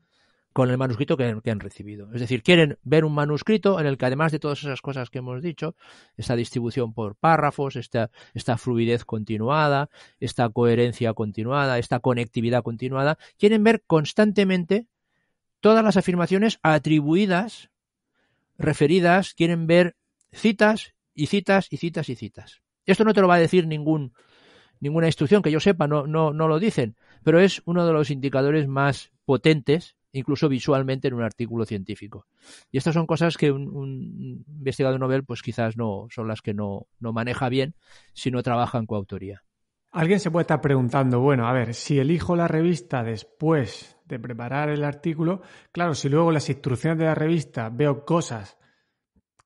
con el manuscrito que, han recibido. Es decir, quieren ver un manuscrito en el que además de todas esas cosas que hemos dicho, esta distribución por párrafos, esta fluidez continuada, esta coherencia continuada, esta conectividad continuada, quieren ver constantemente todas las afirmaciones atribuidas, referidas, quieren ver citas y citas y citas y citas. Esto no te lo va a decir ninguna instrucción que yo sepa, no, no, no lo dicen, pero es uno de los indicadores más potentes, incluso visualmente en un artículo científico. Y estas son cosas que un, investigador Nobel pues quizás no son las que no, maneja bien si no trabaja en coautoría. Alguien se puede estar preguntando, bueno, a ver, si elijo la revista después de preparar el artículo, claro, si luego las instrucciones de la revista veo cosas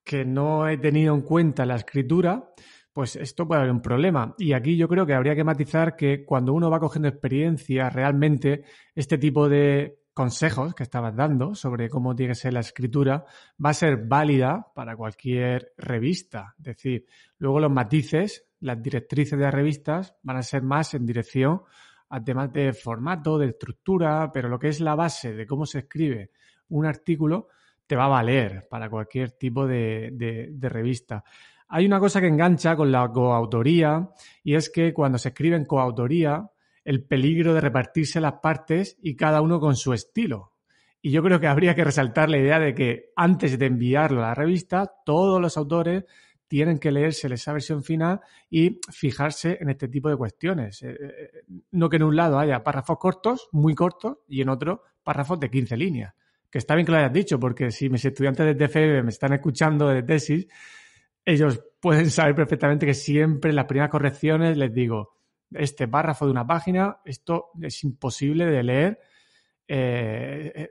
que no he tenido en cuenta la escritura, pues esto puede haber un problema. Y aquí yo creo que habría que matizar que cuando uno va cogiendo experiencia, realmente este tipo de consejos que estabas dando sobre cómo tiene que ser la escritura va a ser válida para cualquier revista. Es decir, luego los matices, las directrices de las revistas van a ser más en dirección a temas de formato, de estructura, pero lo que es la base de cómo se escribe un artículo te va a valer para cualquier tipo de, revista. Hay una cosa que engancha con la coautoría y es que cuando se escribe en coautoría, el peligro de repartirse las partes y cada uno con su estilo. Y yo creo que habría que resaltar la idea de que antes de enviarlo a la revista, todos los autores tienen que leerse esa versión final y fijarse en este tipo de cuestiones. Eh, eh, eh, no que en un lado haya párrafos cortos, muy cortos, y en otro párrafos de 15 líneas que está bien que lo hayas dicho, porque si mis estudiantes de TFE me están escuchando de tesis, ellos pueden saber perfectamente que siempre en las primeras correcciones les digo, este párrafo de una página, esto es imposible de leer eh,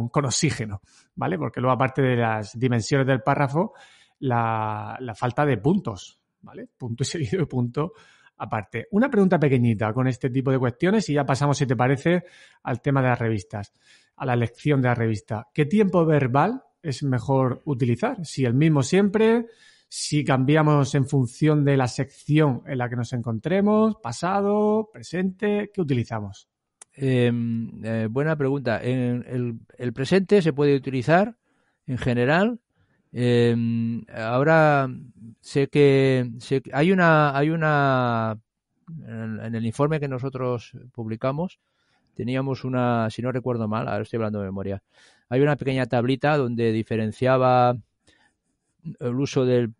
con, oxígeno, ¿vale? Porque luego, aparte de las dimensiones del párrafo, la, la falta de puntos, ¿vale? Punto y seguido de punto aparte. Una pregunta pequeñita con este tipo de cuestiones y ya pasamos, si te parece, al tema de las revistas a la lección de la revista. ¿Qué tiempo verbal es mejor utilizar? Si el mismo siempre, si cambiamos en función de la sección en la que nos encontremos, pasado, presente, ¿qué utilizamos? Em, eh, buena pregunta. En el, presente se puede utilizar en general. Em, ahora sé que, hay una hay una en el informe que nosotros publicamos teníamos una, si no recuerdo mal, ahora estoy hablando de memoria, hay una pequeña tablita donde diferenciaba mm, el uso del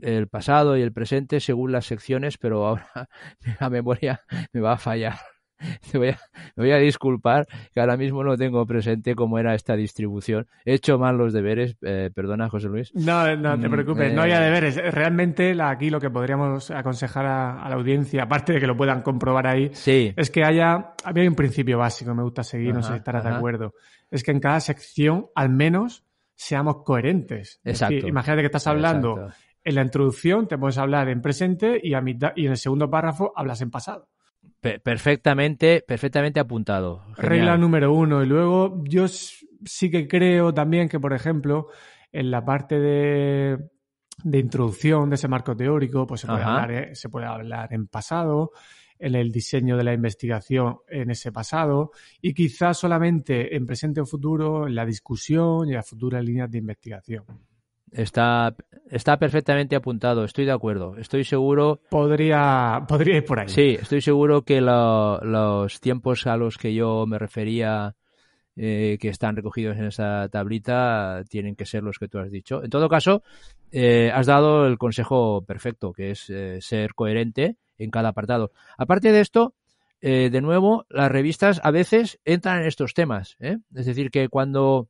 el pasado y el presente según las secciones, pero ahora la memoria me va a fallar. me voy, a, disculpar que ahora mismo no tengo presente cómo era esta distribución. He hecho mal los deberes, eh, perdona José Luis. No, no te mm, preocupes, no eh, había deberes. Realmente aquí lo que podríamos aconsejar a, la audiencia, aparte de que lo puedan comprobar ahí, es que haya, había un principio básico, me gusta seguir, no sé si estarás de acuerdo. Es que en cada sección, al menos, seamos coherentes. Exacto. imagínate que estás hablando. En la introducción te puedes hablar en presente y, a mitad, y en el segundo párrafo hablas en pasado perfectamente, perfectamente apuntado. Regla número uno. Y luego yo sí que creo también que, por ejemplo, en la parte de, de introducción de ese marco teórico, pues se puede, hablar, eh, se puede hablar en pasado, en el diseño de la investigación en ese pasado y quizás solamente en presente o futuro, en la discusión y las futuras líneas de investigación. Está, está perfectamente apuntado, estoy de acuerdo. Estoy seguro. Podría, podría ir por ahí. Sí, estoy seguro que los tiempos a los que yo me refería eh, que están recogidos en esa tablita tienen que ser los que tú has dicho. En todo caso, eh, has dado el consejo perfecto, que es eh, ser coherente en cada apartado. Aparte de esto, de nuevo, las revistas a veces entran en estos temas. Es decir, que cuando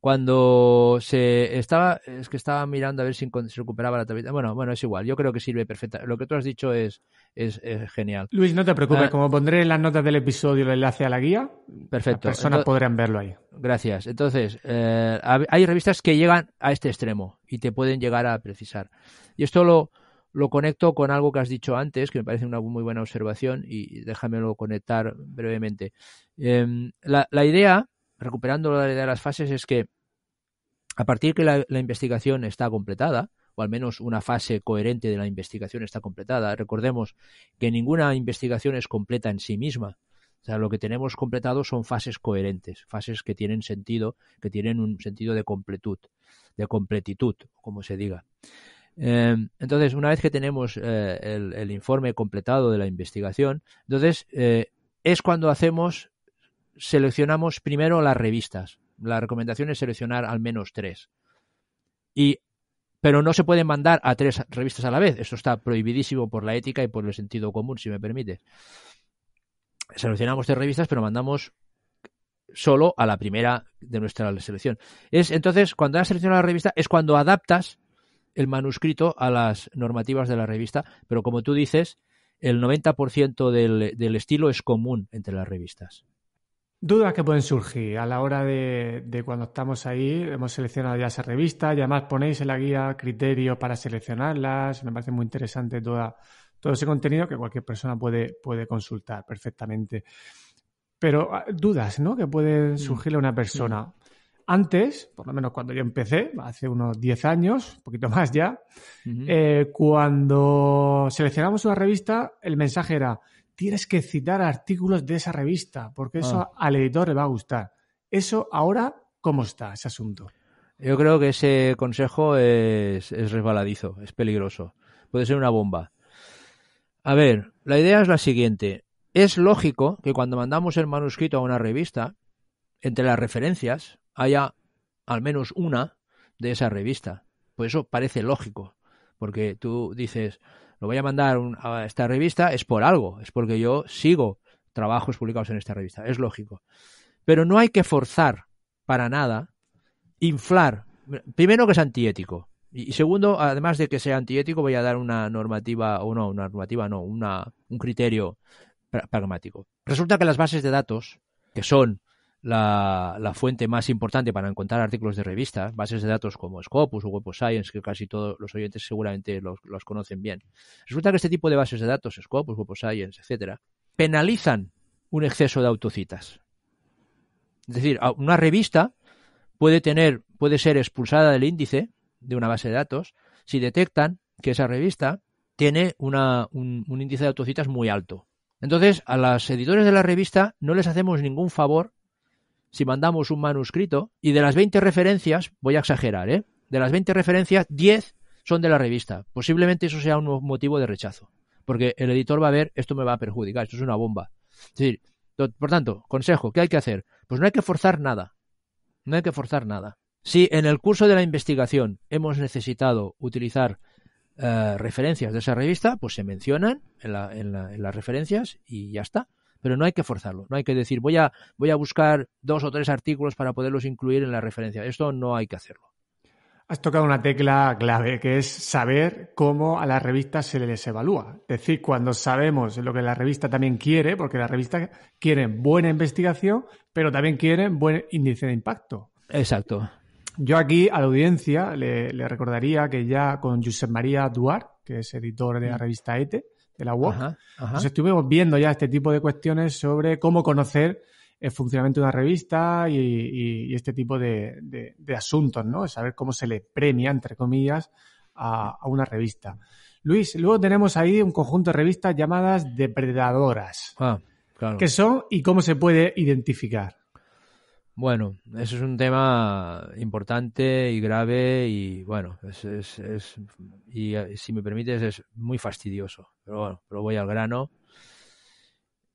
cuando se estaba, es que estaba mirando a ver si se recuperaba la tableta. Bueno, bueno, es igual, yo creo que sirve perfecta. Lo que tú has dicho es, es, genial. Luis, no te preocupes, ah. como pondré en las notas del episodio el enlace a la guía, perfecto. las personas podrán verlo ahí. Gracias. Entonces, eh, hay revistas que llegan a este extremo y te pueden llegar a precisar. Y esto lo, lo conecto con algo que has dicho antes, que me parece una muy buena observación y déjamelo conectar brevemente. Em, la, la idea recuperando la idea de las fases, es que a partir que la, investigación está completada, o al menos una fase coherente de la investigación está completada. Recordemos que ninguna investigación es completa en sí misma. O sea, lo que tenemos completado son fases coherentes, fases que tienen sentido, que tienen un sentido de completud, de completitud, como se diga. Eh, entonces, una vez que tenemos eh, el, informe completado de la investigación, entonces eh, es cuando hacemos seleccionamos primero las revistas. La recomendación es seleccionar al menos tres. pero no se pueden mandar a tres revistas a la vez. Esto está prohibidísimo por la ética y por el sentido común, si me permite. Seleccionamos tres revistas, pero mandamos solo a la primera de nuestra selección. Es entonces cuando has seleccionado la revista es cuando adaptas el manuscrito a las normativas de la revista, pero como tú dices, el 90% del estilo es común entre las revistas dudas que pueden surgir a la hora de, cuando estamos ahí. Hemos seleccionado ya esa revista y además ponéis en la guía criterios para seleccionarlas. Me parece muy interesante toda, todo ese contenido que cualquier persona puede, puede consultar perfectamente. Pero ah, dudas ¿no? que pueden mm. surgirle a una persona. Antes, por lo menos cuando yo empecé, hace unos 10 años, un poquito más ya, eh, cuando seleccionamos una revista, el mensaje era, tienes que citar artículos de esa revista, porque eso ah. al editor le va a gustar. Eso ahora, ¿cómo está ese asunto? Yo creo que ese consejo es, es resbaladizo, es peligroso. Puede ser una bomba. A ver, la idea es la siguiente. Es lógico que cuando mandamos el manuscrito a una revista, entre las referencias haya al menos una de esa revista. Pues eso parece lógico, porque tú dices, lo voy a mandar a esta revista es por algo, es porque yo sigo trabajos publicados en esta revista, es lógico. Pero no hay que forzar para nada, inflar. Primero que es antiético. Y, segundo, además de que sea antiético, voy a dar una normativa, o no, una normativa no, una, un criterio pragmático. Resulta que las bases de datos, que son la, fuente más importante para encontrar artículos de revistas, bases de datos como Scopus o Web of Science, que casi todos los oyentes seguramente los, conocen bien. Resulta que este tipo de bases de datos, Scopus, Web of Science, etcétera, penalizan un exceso de autocitas. Es decir, una revista puede tener, puede ser expulsada del índice de una base de datos si detectan que esa revista tiene un, un índice de autocitas muy alto. Entonces, a las editores de la revista no les hacemos ningún favor si mandamos un manuscrito, y de las 20 referencias, voy a exagerar, ¿eh? De las 20 referencias, 10 son de la revista. Posiblemente eso sea un motivo de rechazo, porque el editor va a ver, esto me va a perjudicar, esto es una bomba. por tanto, consejo, ¿qué hay que hacer? Pues no hay que forzar nada, no hay que forzar nada. Si en el curso de la investigación hemos necesitado utilizar eh, referencias de esa revista, pues se mencionan en las referencias y ya está pero no hay que forzarlo, no hay que decir voy a, voy a buscar dos o tres artículos para poderlos incluir en la referencia. Esto no hay que hacerlo. Has tocado una tecla clave, que es saber cómo a las revistas se les evalúa. Es decir, cuando sabemos lo que la revista también quiere, porque la revista quiere buena investigación, pero también quieren buen índice de impacto. Exacto. Yo aquí a la audiencia le, recordaría que ya con Josep María Duarte, que es editor de la mm. revista ETE, de la UOC. Entonces estuvimos viendo ya este tipo de cuestiones sobre cómo conocer el funcionamiento de una revista y, este tipo de, asuntos, ¿no? Saber cómo se le premia, entre comillas, a, una revista. Luis, luego tenemos ahí un conjunto de revistas llamadas depredadoras. Ah, ¿Qué son y cómo se puede identificar? Bueno, eso es un tema importante y grave y bueno, es, es, y eh, si me permites es muy fastidioso, pero bueno, pero voy al grano.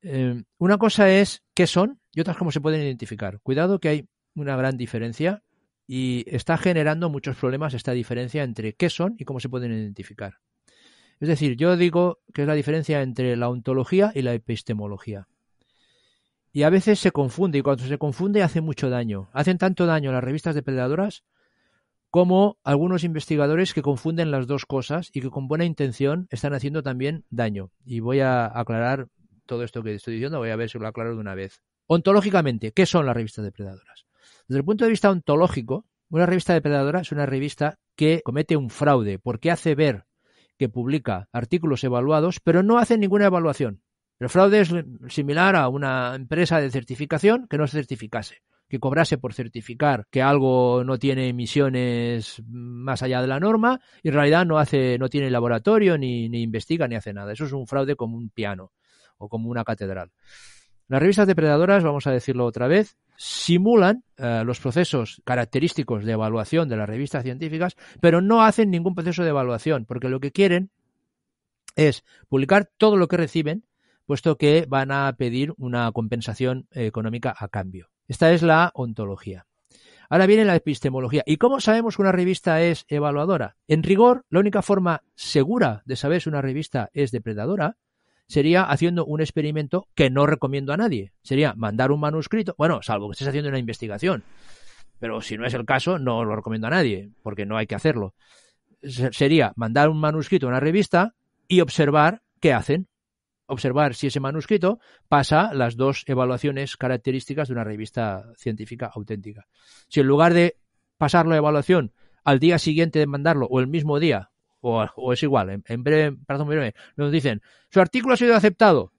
Eh, una cosa es qué son y otras cómo se pueden identificar. Cuidado que hay una gran diferencia y está generando muchos problemas esta diferencia entre qué son y cómo se pueden identificar. Es decir, yo digo que es la diferencia entre la ontología y la epistemología. Y a veces se confunde, y cuando se confunde hace mucho daño. Hacen tanto daño las revistas depredadoras como algunos investigadores que confunden las dos cosas y que con buena intención están haciendo también daño. Y voy a aclarar todo esto que estoy diciendo, voy a ver si lo aclaro de una vez. Ontológicamente, ¿qué son las revistas depredadoras? Desde el punto de vista ontológico, una revista depredadora es una revista que comete un fraude porque hace ver que publica artículos evaluados, pero no hace ninguna evaluación. El fraude es similar a una empresa de certificación que no se certificase, que cobrase por certificar que algo no tiene emisiones más allá de la norma y en realidad no hace, no tiene laboratorio, ni, investiga, ni hace nada. Eso es un fraude como un piano o como una catedral. Las revistas depredadoras, vamos a decirlo otra vez, simulan eh, los procesos característicos de evaluación de las revistas científicas, pero no hacen ningún proceso de evaluación, porque lo que quieren es publicar todo lo que reciben puesto que van a pedir una compensación eh, económica a cambio. Esta es la ontología. Ahora viene la epistemología. ¿Y cómo sabemos que una revista es evaluadora? En rigor, la única forma segura de saber si una revista es depredadora sería haciendo un experimento que no recomiendo a nadie. Sería mandar un manuscrito, bueno, salvo que estés haciendo una investigación. Pero si no es el caso, no lo recomiendo a nadie, porque no hay que hacerlo. Sería mandar un manuscrito a una revista y observar qué hacen observar si ese manuscrito pasa las dos evaluaciones características de una revista científica auténtica. Si en lugar de pasarlo a evaluación al día siguiente de mandarlo o el mismo día, o, es igual, en, breve, breve, nos dicen, su artículo ha sido aceptado,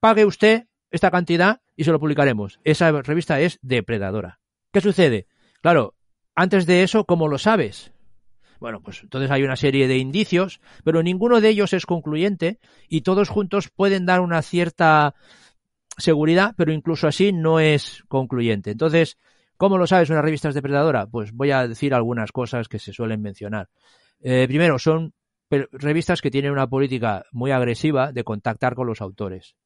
pague usted esta cantidad y se lo publicaremos. Esa revista es depredadora. ¿Qué sucede? Claro, antes de eso, ¿cómo lo sabes? Bueno, pues entonces hay una serie de indicios, pero ninguno de ellos es concluyente y todos juntos pueden dar una cierta seguridad, pero incluso así no es concluyente. Entonces, ¿cómo lo sabes una revista depredadora? Pues voy a decir algunas cosas que se suelen mencionar. Eh, primero, son revistas que tienen una política muy agresiva de contactar con los autores.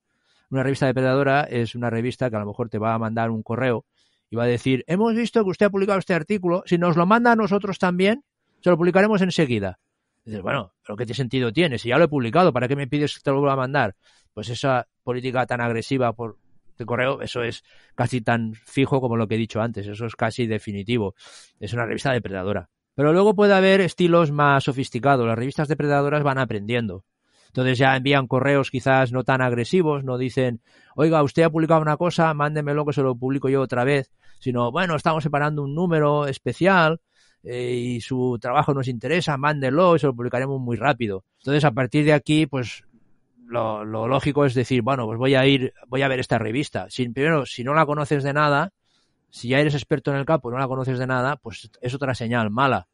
Una revista depredadora es una revista que a lo mejor te va a mandar un correo y va a decir, hemos visto que usted ha publicado este artículo, si nos lo manda a nosotros también, se lo publicaremos enseguida. dices, bueno, pero ¿qué sentido tiene? Si ya lo he publicado, ¿para qué me pides que te lo vuelva a mandar? Pues esa política tan agresiva por de correo, eso es casi tan fijo como lo que he dicho antes, eso es casi definitivo. Es una revista depredadora. Pero luego puede haber estilos más sofisticados. Las revistas depredadoras van aprendiendo. Entonces ya envían correos quizás no tan agresivos, no dicen, oiga, usted ha publicado una cosa, mándemelo que se lo publico yo otra vez, sino, bueno, estamos separando un número especial eh, y su trabajo nos interesa, mándenlo y se lo publicaremos muy rápido. Entonces, a partir de aquí, pues lo, lógico es decir, bueno, pues voy a ir, voy a ver esta revista. Si, primero, si no la conoces de nada, si ya eres experto en el campo y no la conoces de nada, pues es otra señal mala.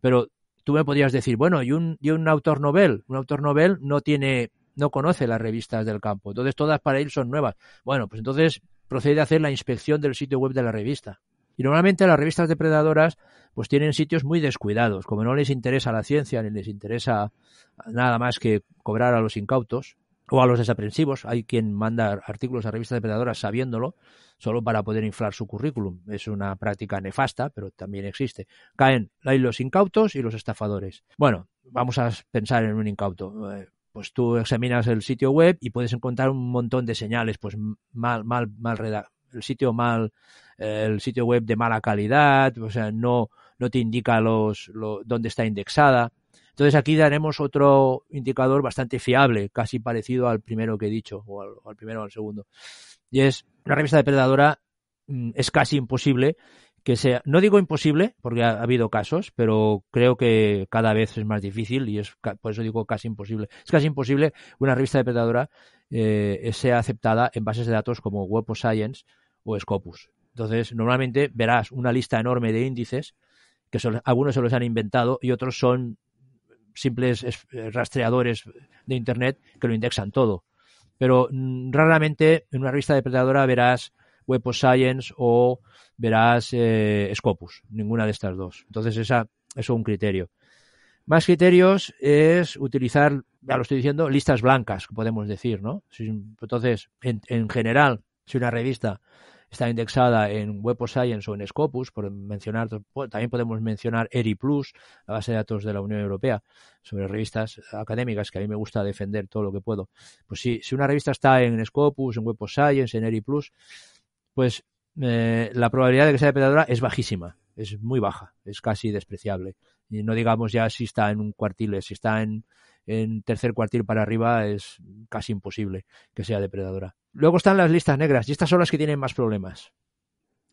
Pero tú me podrías decir, bueno, y un, un autor novel, un autor novel no tiene, no conoce las revistas del campo. Entonces todas para él son nuevas. Bueno, pues entonces procede a hacer la inspección del sitio web de la revista. Y normalmente las revistas depredadoras pues tienen sitios muy descuidados, como no les interesa la ciencia ni les interesa nada más que cobrar a los incautos o a los desaprensivos, hay quien manda artículos a revistas depredadoras sabiéndolo solo para poder inflar su currículum. Es una práctica nefasta, pero también existe. Caen ahí los incautos y los estafadores. Bueno, vamos a pensar en un incauto eh, pues tú examinas el sitio web y puedes encontrar un montón de señales pues mal mal mal el sitio mal, el sitio web de mala calidad, o sea, no, te indica los, dónde está indexada. Entonces aquí daremos otro indicador bastante fiable, casi parecido al primero que he dicho, o al, primero o al segundo. Y es, una revista depredadora mm, es casi imposible que sea, no digo imposible, porque ha, habido casos, pero creo que cada vez es más difícil y es por eso digo casi imposible. Es casi imposible una revista depredadora eh, sea aceptada en bases de datos como Web of Science o Scopus. Entonces, normalmente verás una lista enorme de índices que algunos se los han inventado y otros son simples eh, rastreadores de Internet que lo indexan todo. Pero mm, raramente en una revista depredadora verás Web of Science o verás eh, Scopus, ninguna de estas dos. Entonces, esa, eso es un criterio. Más criterios es utilizar, ya lo estoy diciendo, listas blancas, podemos decir, ¿no? Entonces, en general, si una revista está indexada en Web of Science o en Scopus, por mencionar, pues, también podemos mencionar Plus, la base de datos de la Unión Europea, sobre revistas académicas, que a mí me gusta defender todo lo que puedo. Pues sí, si una revista está en Scopus, en Web of Science, en Plus, pues eh, la probabilidad de que sea depredadora es bajísima, es muy baja, es casi despreciable. Y no digamos ya si está en un cuartil, si está en, en tercer cuartil para arriba es casi imposible que sea depredadora. Luego están las listas negras y estas son las que tienen más problemas.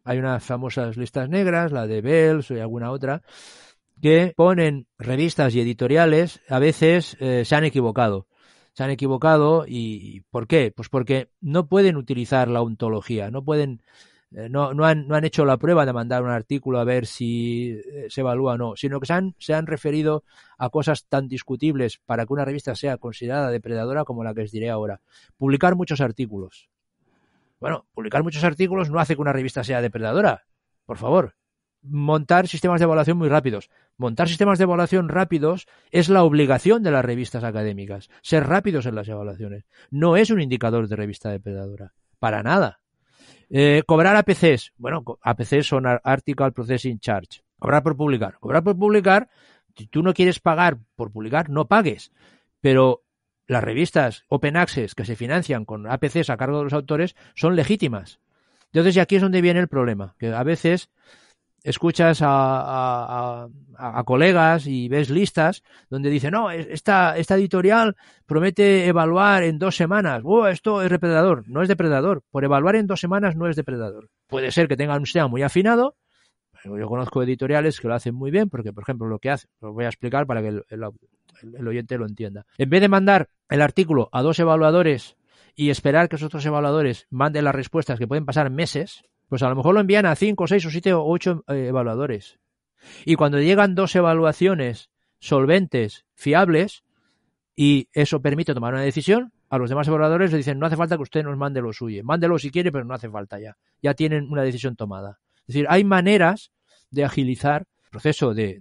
Hay unas famosas listas negras, la de Bells y alguna otra, que ponen revistas y editoriales, a veces eh, se han equivocado. Se han equivocado y ¿por qué? Pues porque no pueden utilizar la ontología, no pueden eh, no, no, han, no han hecho la prueba de mandar un artículo a ver si eh, se evalúa o no, sino que se han, se han referido a cosas tan discutibles para que una revista sea considerada depredadora como la que os diré ahora. Publicar muchos artículos. Bueno, publicar muchos artículos no hace que una revista sea depredadora, por favor. Montar sistemas de evaluación muy rápidos. Montar sistemas de evaluación rápidos es la obligación de las revistas académicas. Ser rápidos en las evaluaciones. No es un indicador de revista depredadora. Para nada. Eh, cobrar APCs. Bueno, APCs son Article Processing Charge. Cobrar por publicar. Cobrar por publicar. Si tú no quieres pagar por publicar, no pagues. Pero las revistas open access que se financian con APCs a cargo de los autores son legítimas. Entonces, y aquí es donde viene el problema, que a veces escuchas a, colegas y ves listas donde dice, no, esta, esta editorial promete evaluar en dos semanas. Oh, esto es depredador. No es depredador. Por evaluar en dos semanas no es depredador. Puede ser que tenga un SEA muy afinado. Yo conozco editoriales que lo hacen muy bien porque, por ejemplo, lo que hace lo voy a explicar para que el, el oyente lo entienda. En vez de mandar el artículo a dos evaluadores y esperar que esos otros evaluadores manden las respuestas que pueden pasar meses, pues a lo mejor lo envían a 5, 6 o 7 o 8 evaluadores. Y cuando llegan dos evaluaciones solventes, fiables, y eso permite tomar una decisión, a los demás evaluadores le dicen, no hace falta que usted nos mande lo suyo, mándelo si quiere, pero no hace falta ya, ya tienen una decisión tomada. Es decir, hay maneras de agilizar el proceso de,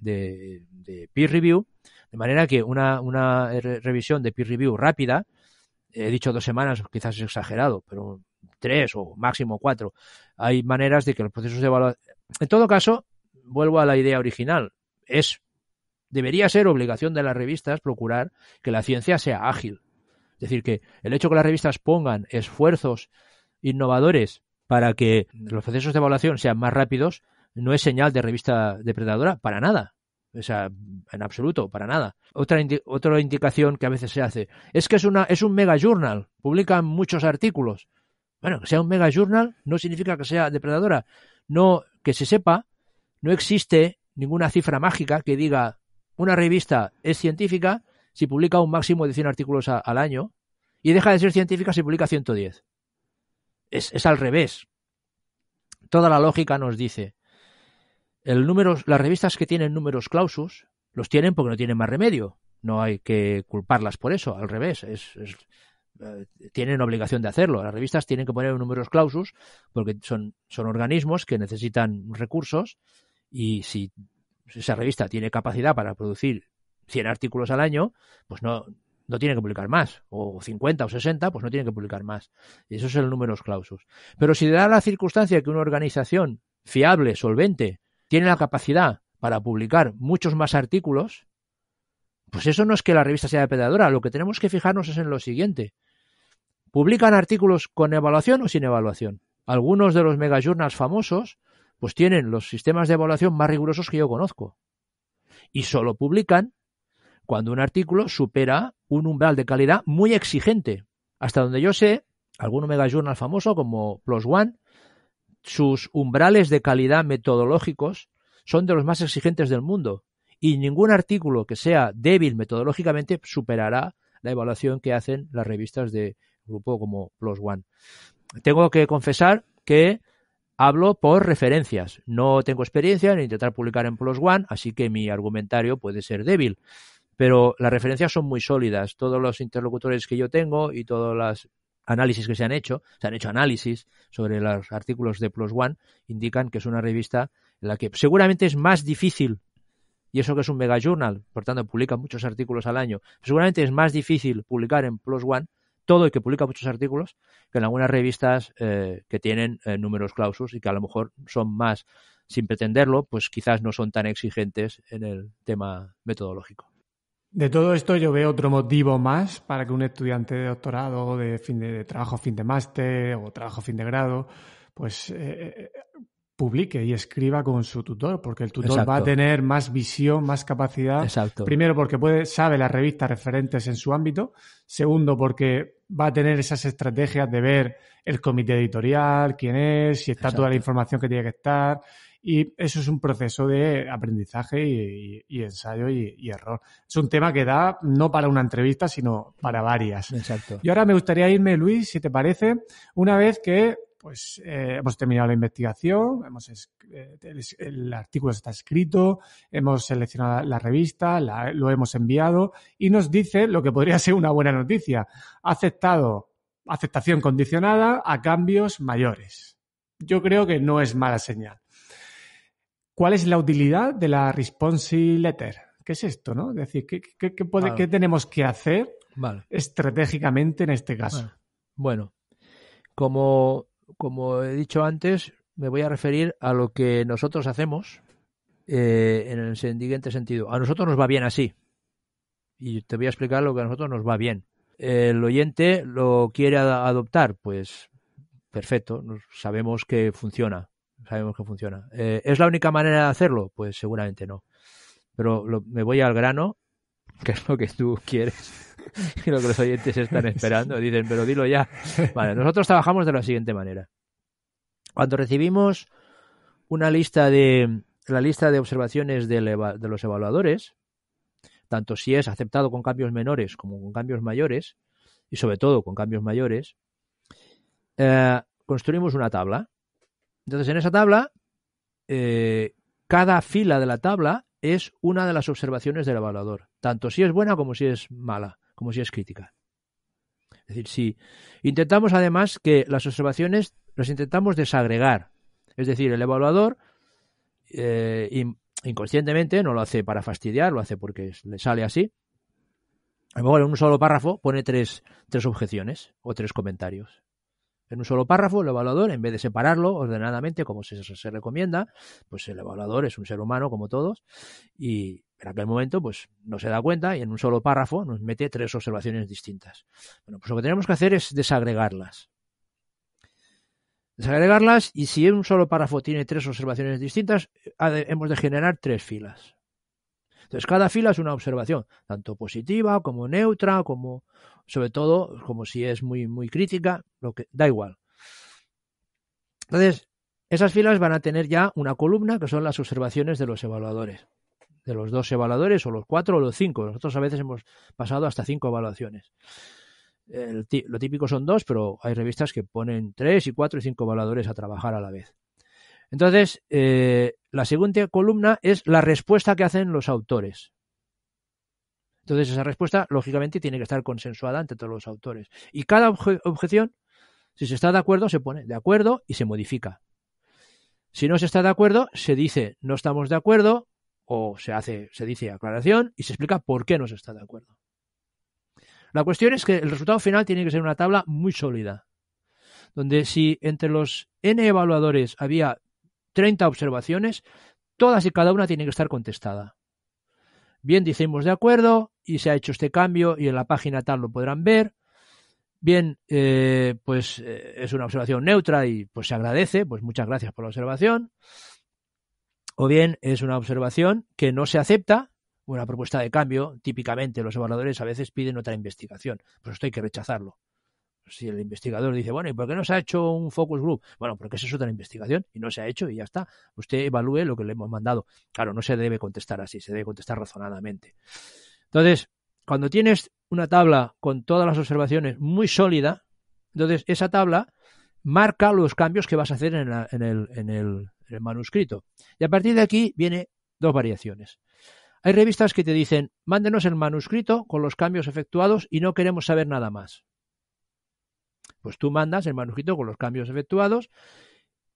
peer review, de manera que una, una, revisión de peer review rápida, he dicho dos semanas, quizás es exagerado, pero tres o máximo cuatro. Hay maneras de que los procesos de evaluación... En todo caso, vuelvo a la idea original. Es, debería ser obligación de las revistas procurar que la ciencia sea ágil. Es decir, que el hecho que las revistas pongan esfuerzos innovadores para que los procesos de evaluación sean más rápidos no es señal de revista depredadora para nada. O sea, en absoluto, para nada. Otra, otra indicación que a veces se hace es que es, una, es un mega journal, publican muchos artículos. Bueno, que sea un mega journal no significa que sea depredadora. No, que se sepa, no existe ninguna cifra mágica que diga una revista es científica si publica un máximo de 100 artículos al año y deja de ser científica si publica 110. Es, es al revés. Toda la lógica nos dice, el las revistas que tienen números clausus los tienen porque no tienen más remedio. No hay que culparlas por eso, al revés, es, es, eh, tienen obligación de hacerlo. Las revistas tienen que poner números clausus porque son, son organismos que necesitan recursos y si esa revista tiene capacidad para producir 100 artículos al año, pues no, no tiene que publicar más, o 50 o 60, pues no tiene que publicar más. Y eso es el número clausus. Pero si da la circunstancia que una organización fiable, solvente, tiene la capacidad para publicar muchos más artículos, pues eso no es que la revista sea depredadora, lo que tenemos que fijarnos es en lo siguiente publican artículos con evaluación o sin evaluación. Algunos de los megajournals famosos pues tienen los sistemas de evaluación más rigurosos que yo conozco. Y solo publican cuando un artículo supera un umbral de calidad muy exigente. Hasta donde yo sé, algún megajournal famoso como Plus One, sus umbrales de calidad metodológicos son de los más exigentes del mundo y ningún artículo que sea débil metodológicamente superará la evaluación que hacen las revistas de grupo como Plus One. Tengo que confesar que hablo por referencias. No tengo experiencia en intentar publicar en Plus One, así que mi argumentario puede ser débil. Pero las referencias son muy sólidas. Todos los interlocutores que yo tengo y todos los análisis que se han hecho, se han hecho análisis sobre los artículos de Plus One, indican que es una revista en la que seguramente es más difícil, y eso que es un mega journal, por tanto publica muchos artículos al año, seguramente es más difícil publicar en Plus One todo y que publica muchos artículos, que en algunas revistas eh, que tienen eh, números clausos y que a lo mejor son más, sin pretenderlo, pues quizás no son tan exigentes en el tema metodológico. De todo esto yo veo otro motivo más para que un estudiante de doctorado, de, fin de, trabajo fin de máster o trabajo fin de grado, pues eh, publique y escriba con su tutor, porque el tutor va a tener más visión, más capacidad. Exacto. Primero, porque puede, sabe las revistas referentes en su ámbito. Segundo, porque va a tener esas estrategias de ver el comité editorial, quién es, si está toda la información que tiene que estar. Y eso es un proceso de aprendizaje y, ensayo y, y, error. Es un tema que da no para una entrevista, sino para varias. Exacto. Y ahora me gustaría irme, Luis, si te parece, una vez que pues eh, hemos terminado la investigación, eh, el, artículo está escrito, hemos seleccionado la revista, lo hemos enviado y nos dice lo que podría ser una buena noticia. Aceptado, aceptación condicionada a cambios mayores. Yo creo que no es mala señal. ¿Cuál es la utilidad de la response letter? ¿Qué es esto, no? Es decir, ¿qué, tenemos que hacer estratégicamente en este caso? Bueno, como como he dicho antes, me voy a referir a lo que nosotros hacemos eh, en el siguiente sentido. A nosotros nos va bien así. Y te voy a explicar lo que a nosotros nos va bien. El oyente lo quiere adoptar, pues perfecto, sabemos que funciona. Sabemos que funciona. Eh, ¿Es la única manera de hacerlo? Pues seguramente no. Pero me voy al grano, que es lo que tú quieres. que los oyentes están esperando. Dicen, pero dilo ya. Vale, nosotros trabajamos de la siguiente manera. Cuando recibimos una lista de la lista de observaciones de, los evaluadores, tanto si es aceptado con cambios menores como con cambios mayores, y sobre todo con cambios mayores, eh, construimos una tabla. Entonces, en esa tabla, eh, cada fila de la tabla es una de las observaciones del evaluador, tanto si es buena como si es mala como si es crítica. Es decir, si intentamos además que las observaciones las intentamos desagregar, es decir, el evaluador eh, inconscientemente no lo hace para fastidiar, lo hace porque le sale así. en un solo párrafo pone tres, tres objeciones o tres comentarios. En un solo párrafo, el evaluador, en vez de separarlo ordenadamente, como se, se recomienda, pues el evaluador es un ser humano como todos y, en aquel momento, pues no se da cuenta y en un solo párrafo nos mete tres observaciones distintas. Bueno, pues lo que tenemos que hacer es desagregarlas. Desagregarlas y si en un solo párrafo tiene tres observaciones distintas, hemos de generar tres filas. Entonces, cada fila es una observación, tanto positiva como neutra, como sobre todo, como si es muy, muy crítica, lo que da igual. Entonces, esas filas van a tener ya una columna que son las observaciones de los evaluadores de los dos evaluadores, o los cuatro o los cinco. Nosotros a veces hemos pasado hasta cinco evaluaciones. lo típico son dos, pero hay revistas que ponen tres y cuatro y cinco evaluadores a trabajar a la vez. Entonces, eh, la segunda columna es la respuesta que hacen los autores. Entonces, esa respuesta, lógicamente, tiene que estar consensuada entre todos los autores. Y cada objeción, si se está de acuerdo, se pone de acuerdo y se modifica. Si no se está de acuerdo, se dice no estamos de acuerdo, o se hace, se dice aclaración y se explica por qué no se está de acuerdo. La cuestión es que el resultado final tiene que ser una tabla muy sólida, donde si entre los n evaluadores había 30 observaciones, todas y cada una tiene que estar contestada. Bien, decimos de acuerdo y se ha hecho este cambio y en la página tal lo podrán ver. Bien, eh, pues eh, es una observación neutra y pues se agradece, pues muchas gracias por la observación o bien es una observación que no se acepta, una propuesta de cambio, típicamente los evaluadores a veces piden otra investigación, pues esto hay que rechazarlo. Si el investigador dice, bueno, ¿y por qué no se ha hecho un focus group? Bueno, porque esa es otra investigación y no se ha hecho y ya está. Usted evalúe lo que le hemos mandado. Claro, no se debe contestar así, se debe contestar razonadamente. Entonces, cuando tienes una tabla con todas las observaciones muy sólida, entonces esa tabla marca los cambios que vas a hacer en, el, el manuscrito. Y a partir de aquí viene dos variaciones. Hay revistas que te dicen, mándenos el manuscrito con los cambios efectuados y no queremos saber nada más. Pues tú mandas el manuscrito con los cambios efectuados,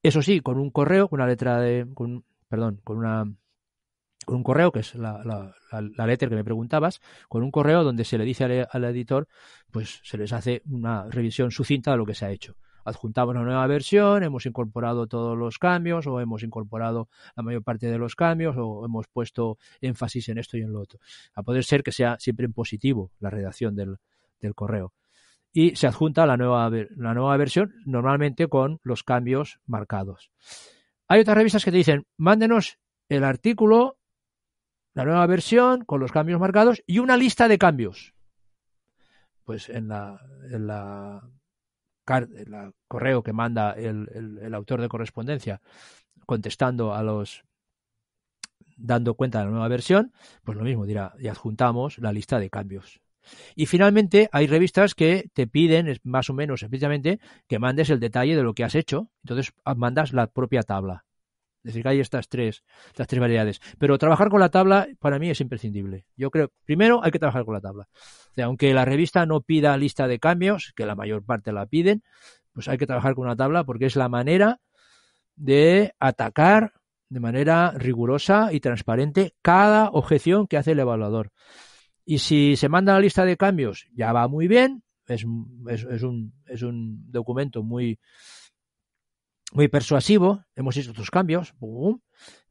eso sí, con un correo, con una letra de, con, perdón, con una con un correo, que es la, letra que me preguntabas, con un correo donde se le dice al, editor, pues se les hace una revisión sucinta de lo que se ha hecho adjuntamos una nueva versión, hemos incorporado todos los cambios o hemos incorporado la mayor parte de los cambios o hemos puesto énfasis en esto y en lo otro. A poder ser que sea siempre en positivo la redacción del, correo. Y se adjunta la nueva, la nueva versión normalmente con los cambios marcados. Hay otras revistas que te dicen, mándenos el artículo, la nueva versión con los cambios marcados y una lista de cambios pues en la, el correo que manda el, autor de correspondencia contestando a los dando cuenta de la nueva versión, pues lo mismo dirá, y adjuntamos la lista de cambios. Y finalmente hay revistas que te piden, más o menos explícitamente, que mandes el detalle de lo que has hecho, entonces mandas la propia tabla. Es decir, que hay estas tres, las tres variedades. Pero trabajar con la tabla para mí es imprescindible. Yo creo, primero hay que trabajar con la tabla. aunque la revista no pida lista de cambios, que la mayor parte la piden, pues hay que trabajar con una tabla porque es la manera de atacar de manera rigurosa y transparente cada objeción que hace el evaluador. Y si se manda la lista de cambios, ya va muy bien, es, un, es un documento muy, muy persuasivo, hemos hecho tus cambios,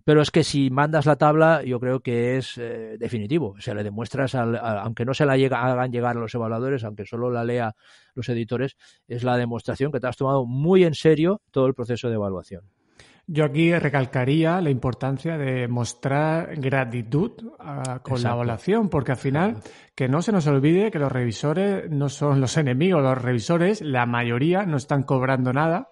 pero es que si mandas la tabla, yo creo que es eh, definitivo, definitivo. sea, le demuestras, al, aunque no se la llega, hagan llegar a los evaluadores, aunque solo la lea los editores, es la demostración que te has tomado muy en serio todo el proceso de evaluación. Yo aquí recalcaría la importancia de mostrar gratitud ah, con la evaluación, porque al final que no se nos olvide que los revisores no son los enemigos, los revisores, la mayoría, no están cobrando nada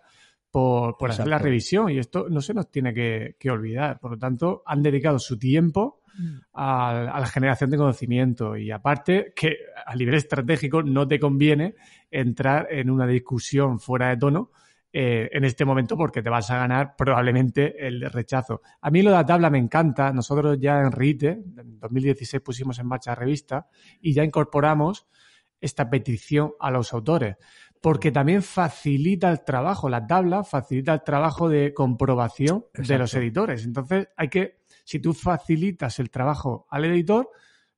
por, hacer la revisión y esto no se nos tiene que, olvidar. Por lo tanto, han dedicado su tiempo mm. a, la generación de conocimiento y aparte que a nivel estratégico no te conviene entrar en una discusión fuera de tono eh, en este momento porque te vas a ganar probablemente el rechazo. A mí lo de la tabla me encanta. Nosotros ya en RITE, en 2016 pusimos en marcha la revista y ya incorporamos esta petición a los autores porque también facilita el trabajo, la tabla facilita el trabajo de comprobación de los editores. Entonces, hay que, si tú facilitas el trabajo al editor,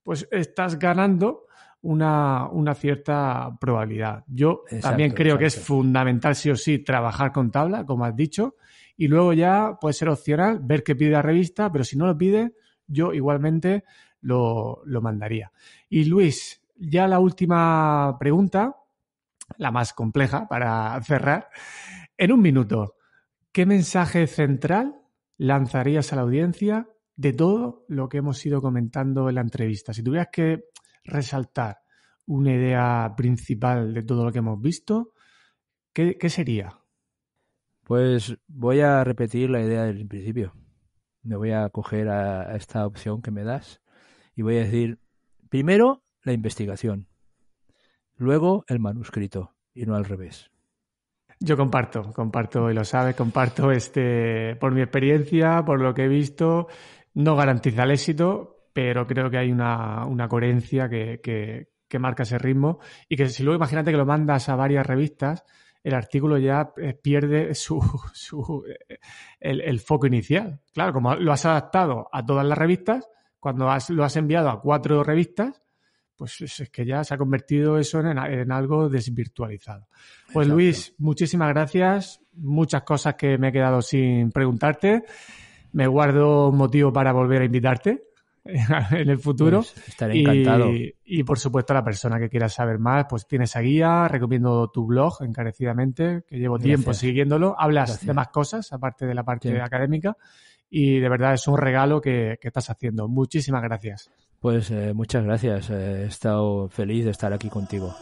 pues estás ganando una, una, cierta probabilidad. Yo también creo que es fundamental, sí o sí, trabajar con tabla, como has dicho, y luego ya puede ser opcional ver qué pide la revista, pero si no lo pide, yo igualmente lo, lo mandaría. Y Luis, ya la última pregunta, la más compleja para cerrar, en un minuto, ¿qué mensaje central lanzarías a la audiencia de todo lo que hemos ido comentando en la entrevista? Si tuvieras que resaltar una idea principal de todo lo que hemos visto, ¿qué, sería? Pues voy a repetir la idea del principio. Me voy a coger a esta opción que me das y voy a decir, primero, la investigación luego el manuscrito y no al revés. Yo comparto, comparto, y lo sabes, comparto este, por mi experiencia, por lo que he visto, no garantiza el éxito, pero creo que hay una, coherencia que, marca ese ritmo y que si luego imagínate que lo mandas a varias revistas, el artículo ya eh, pierde su, eh, el, foco inicial. Claro, como lo has adaptado a todas las revistas, cuando lo has enviado a cuatro revistas, pues es que ya se ha convertido eso en, algo desvirtualizado. Pues Luis, muchísimas gracias. Muchas cosas que me he quedado sin preguntarte. Me guardo motivo para volver a invitarte en el futuro. Pues estaré encantado. Y, por supuesto, la persona que quiera saber más, pues tiene esa guía. Recomiendo tu blog encarecidamente, que llevo tiempo siguiéndolo. Hablas de más cosas, aparte de la parte académica y de verdad es un regalo que, estás haciendo. Muchísimas gracias. Pues eh, muchas gracias, eh, he estado feliz de estar aquí contigo.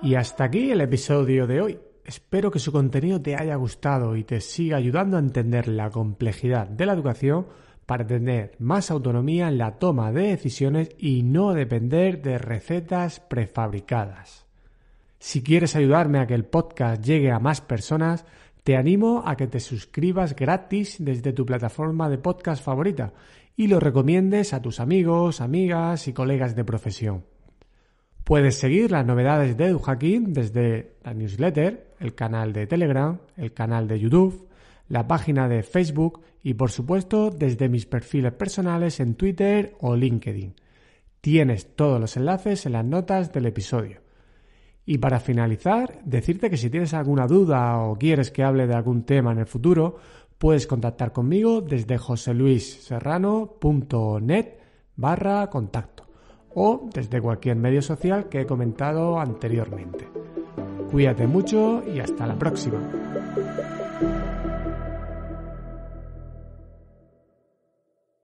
Y hasta aquí el episodio de hoy. Espero que su contenido te haya gustado y te siga ayudando a entender la complejidad de la educación para tener más autonomía en la toma de decisiones y no depender de recetas prefabricadas. Si quieres ayudarme a que el podcast llegue a más personas, te animo a que te suscribas gratis desde tu plataforma de podcast favorita y lo recomiendes a tus amigos, amigas y colegas de profesión. Puedes seguir las novedades de EduHacking desde la newsletter, el canal de Telegram, el canal de YouTube, la página de Facebook y por supuesto desde mis perfiles personales en Twitter o LinkedIn. Tienes todos los enlaces en las notas del episodio. Y para finalizar, decirte que si tienes alguna duda o quieres que hable de algún tema en el futuro, puedes contactar conmigo desde joseluisserrano.net barra contacto o desde cualquier medio social que he comentado anteriormente. Cuídate mucho y hasta la próxima.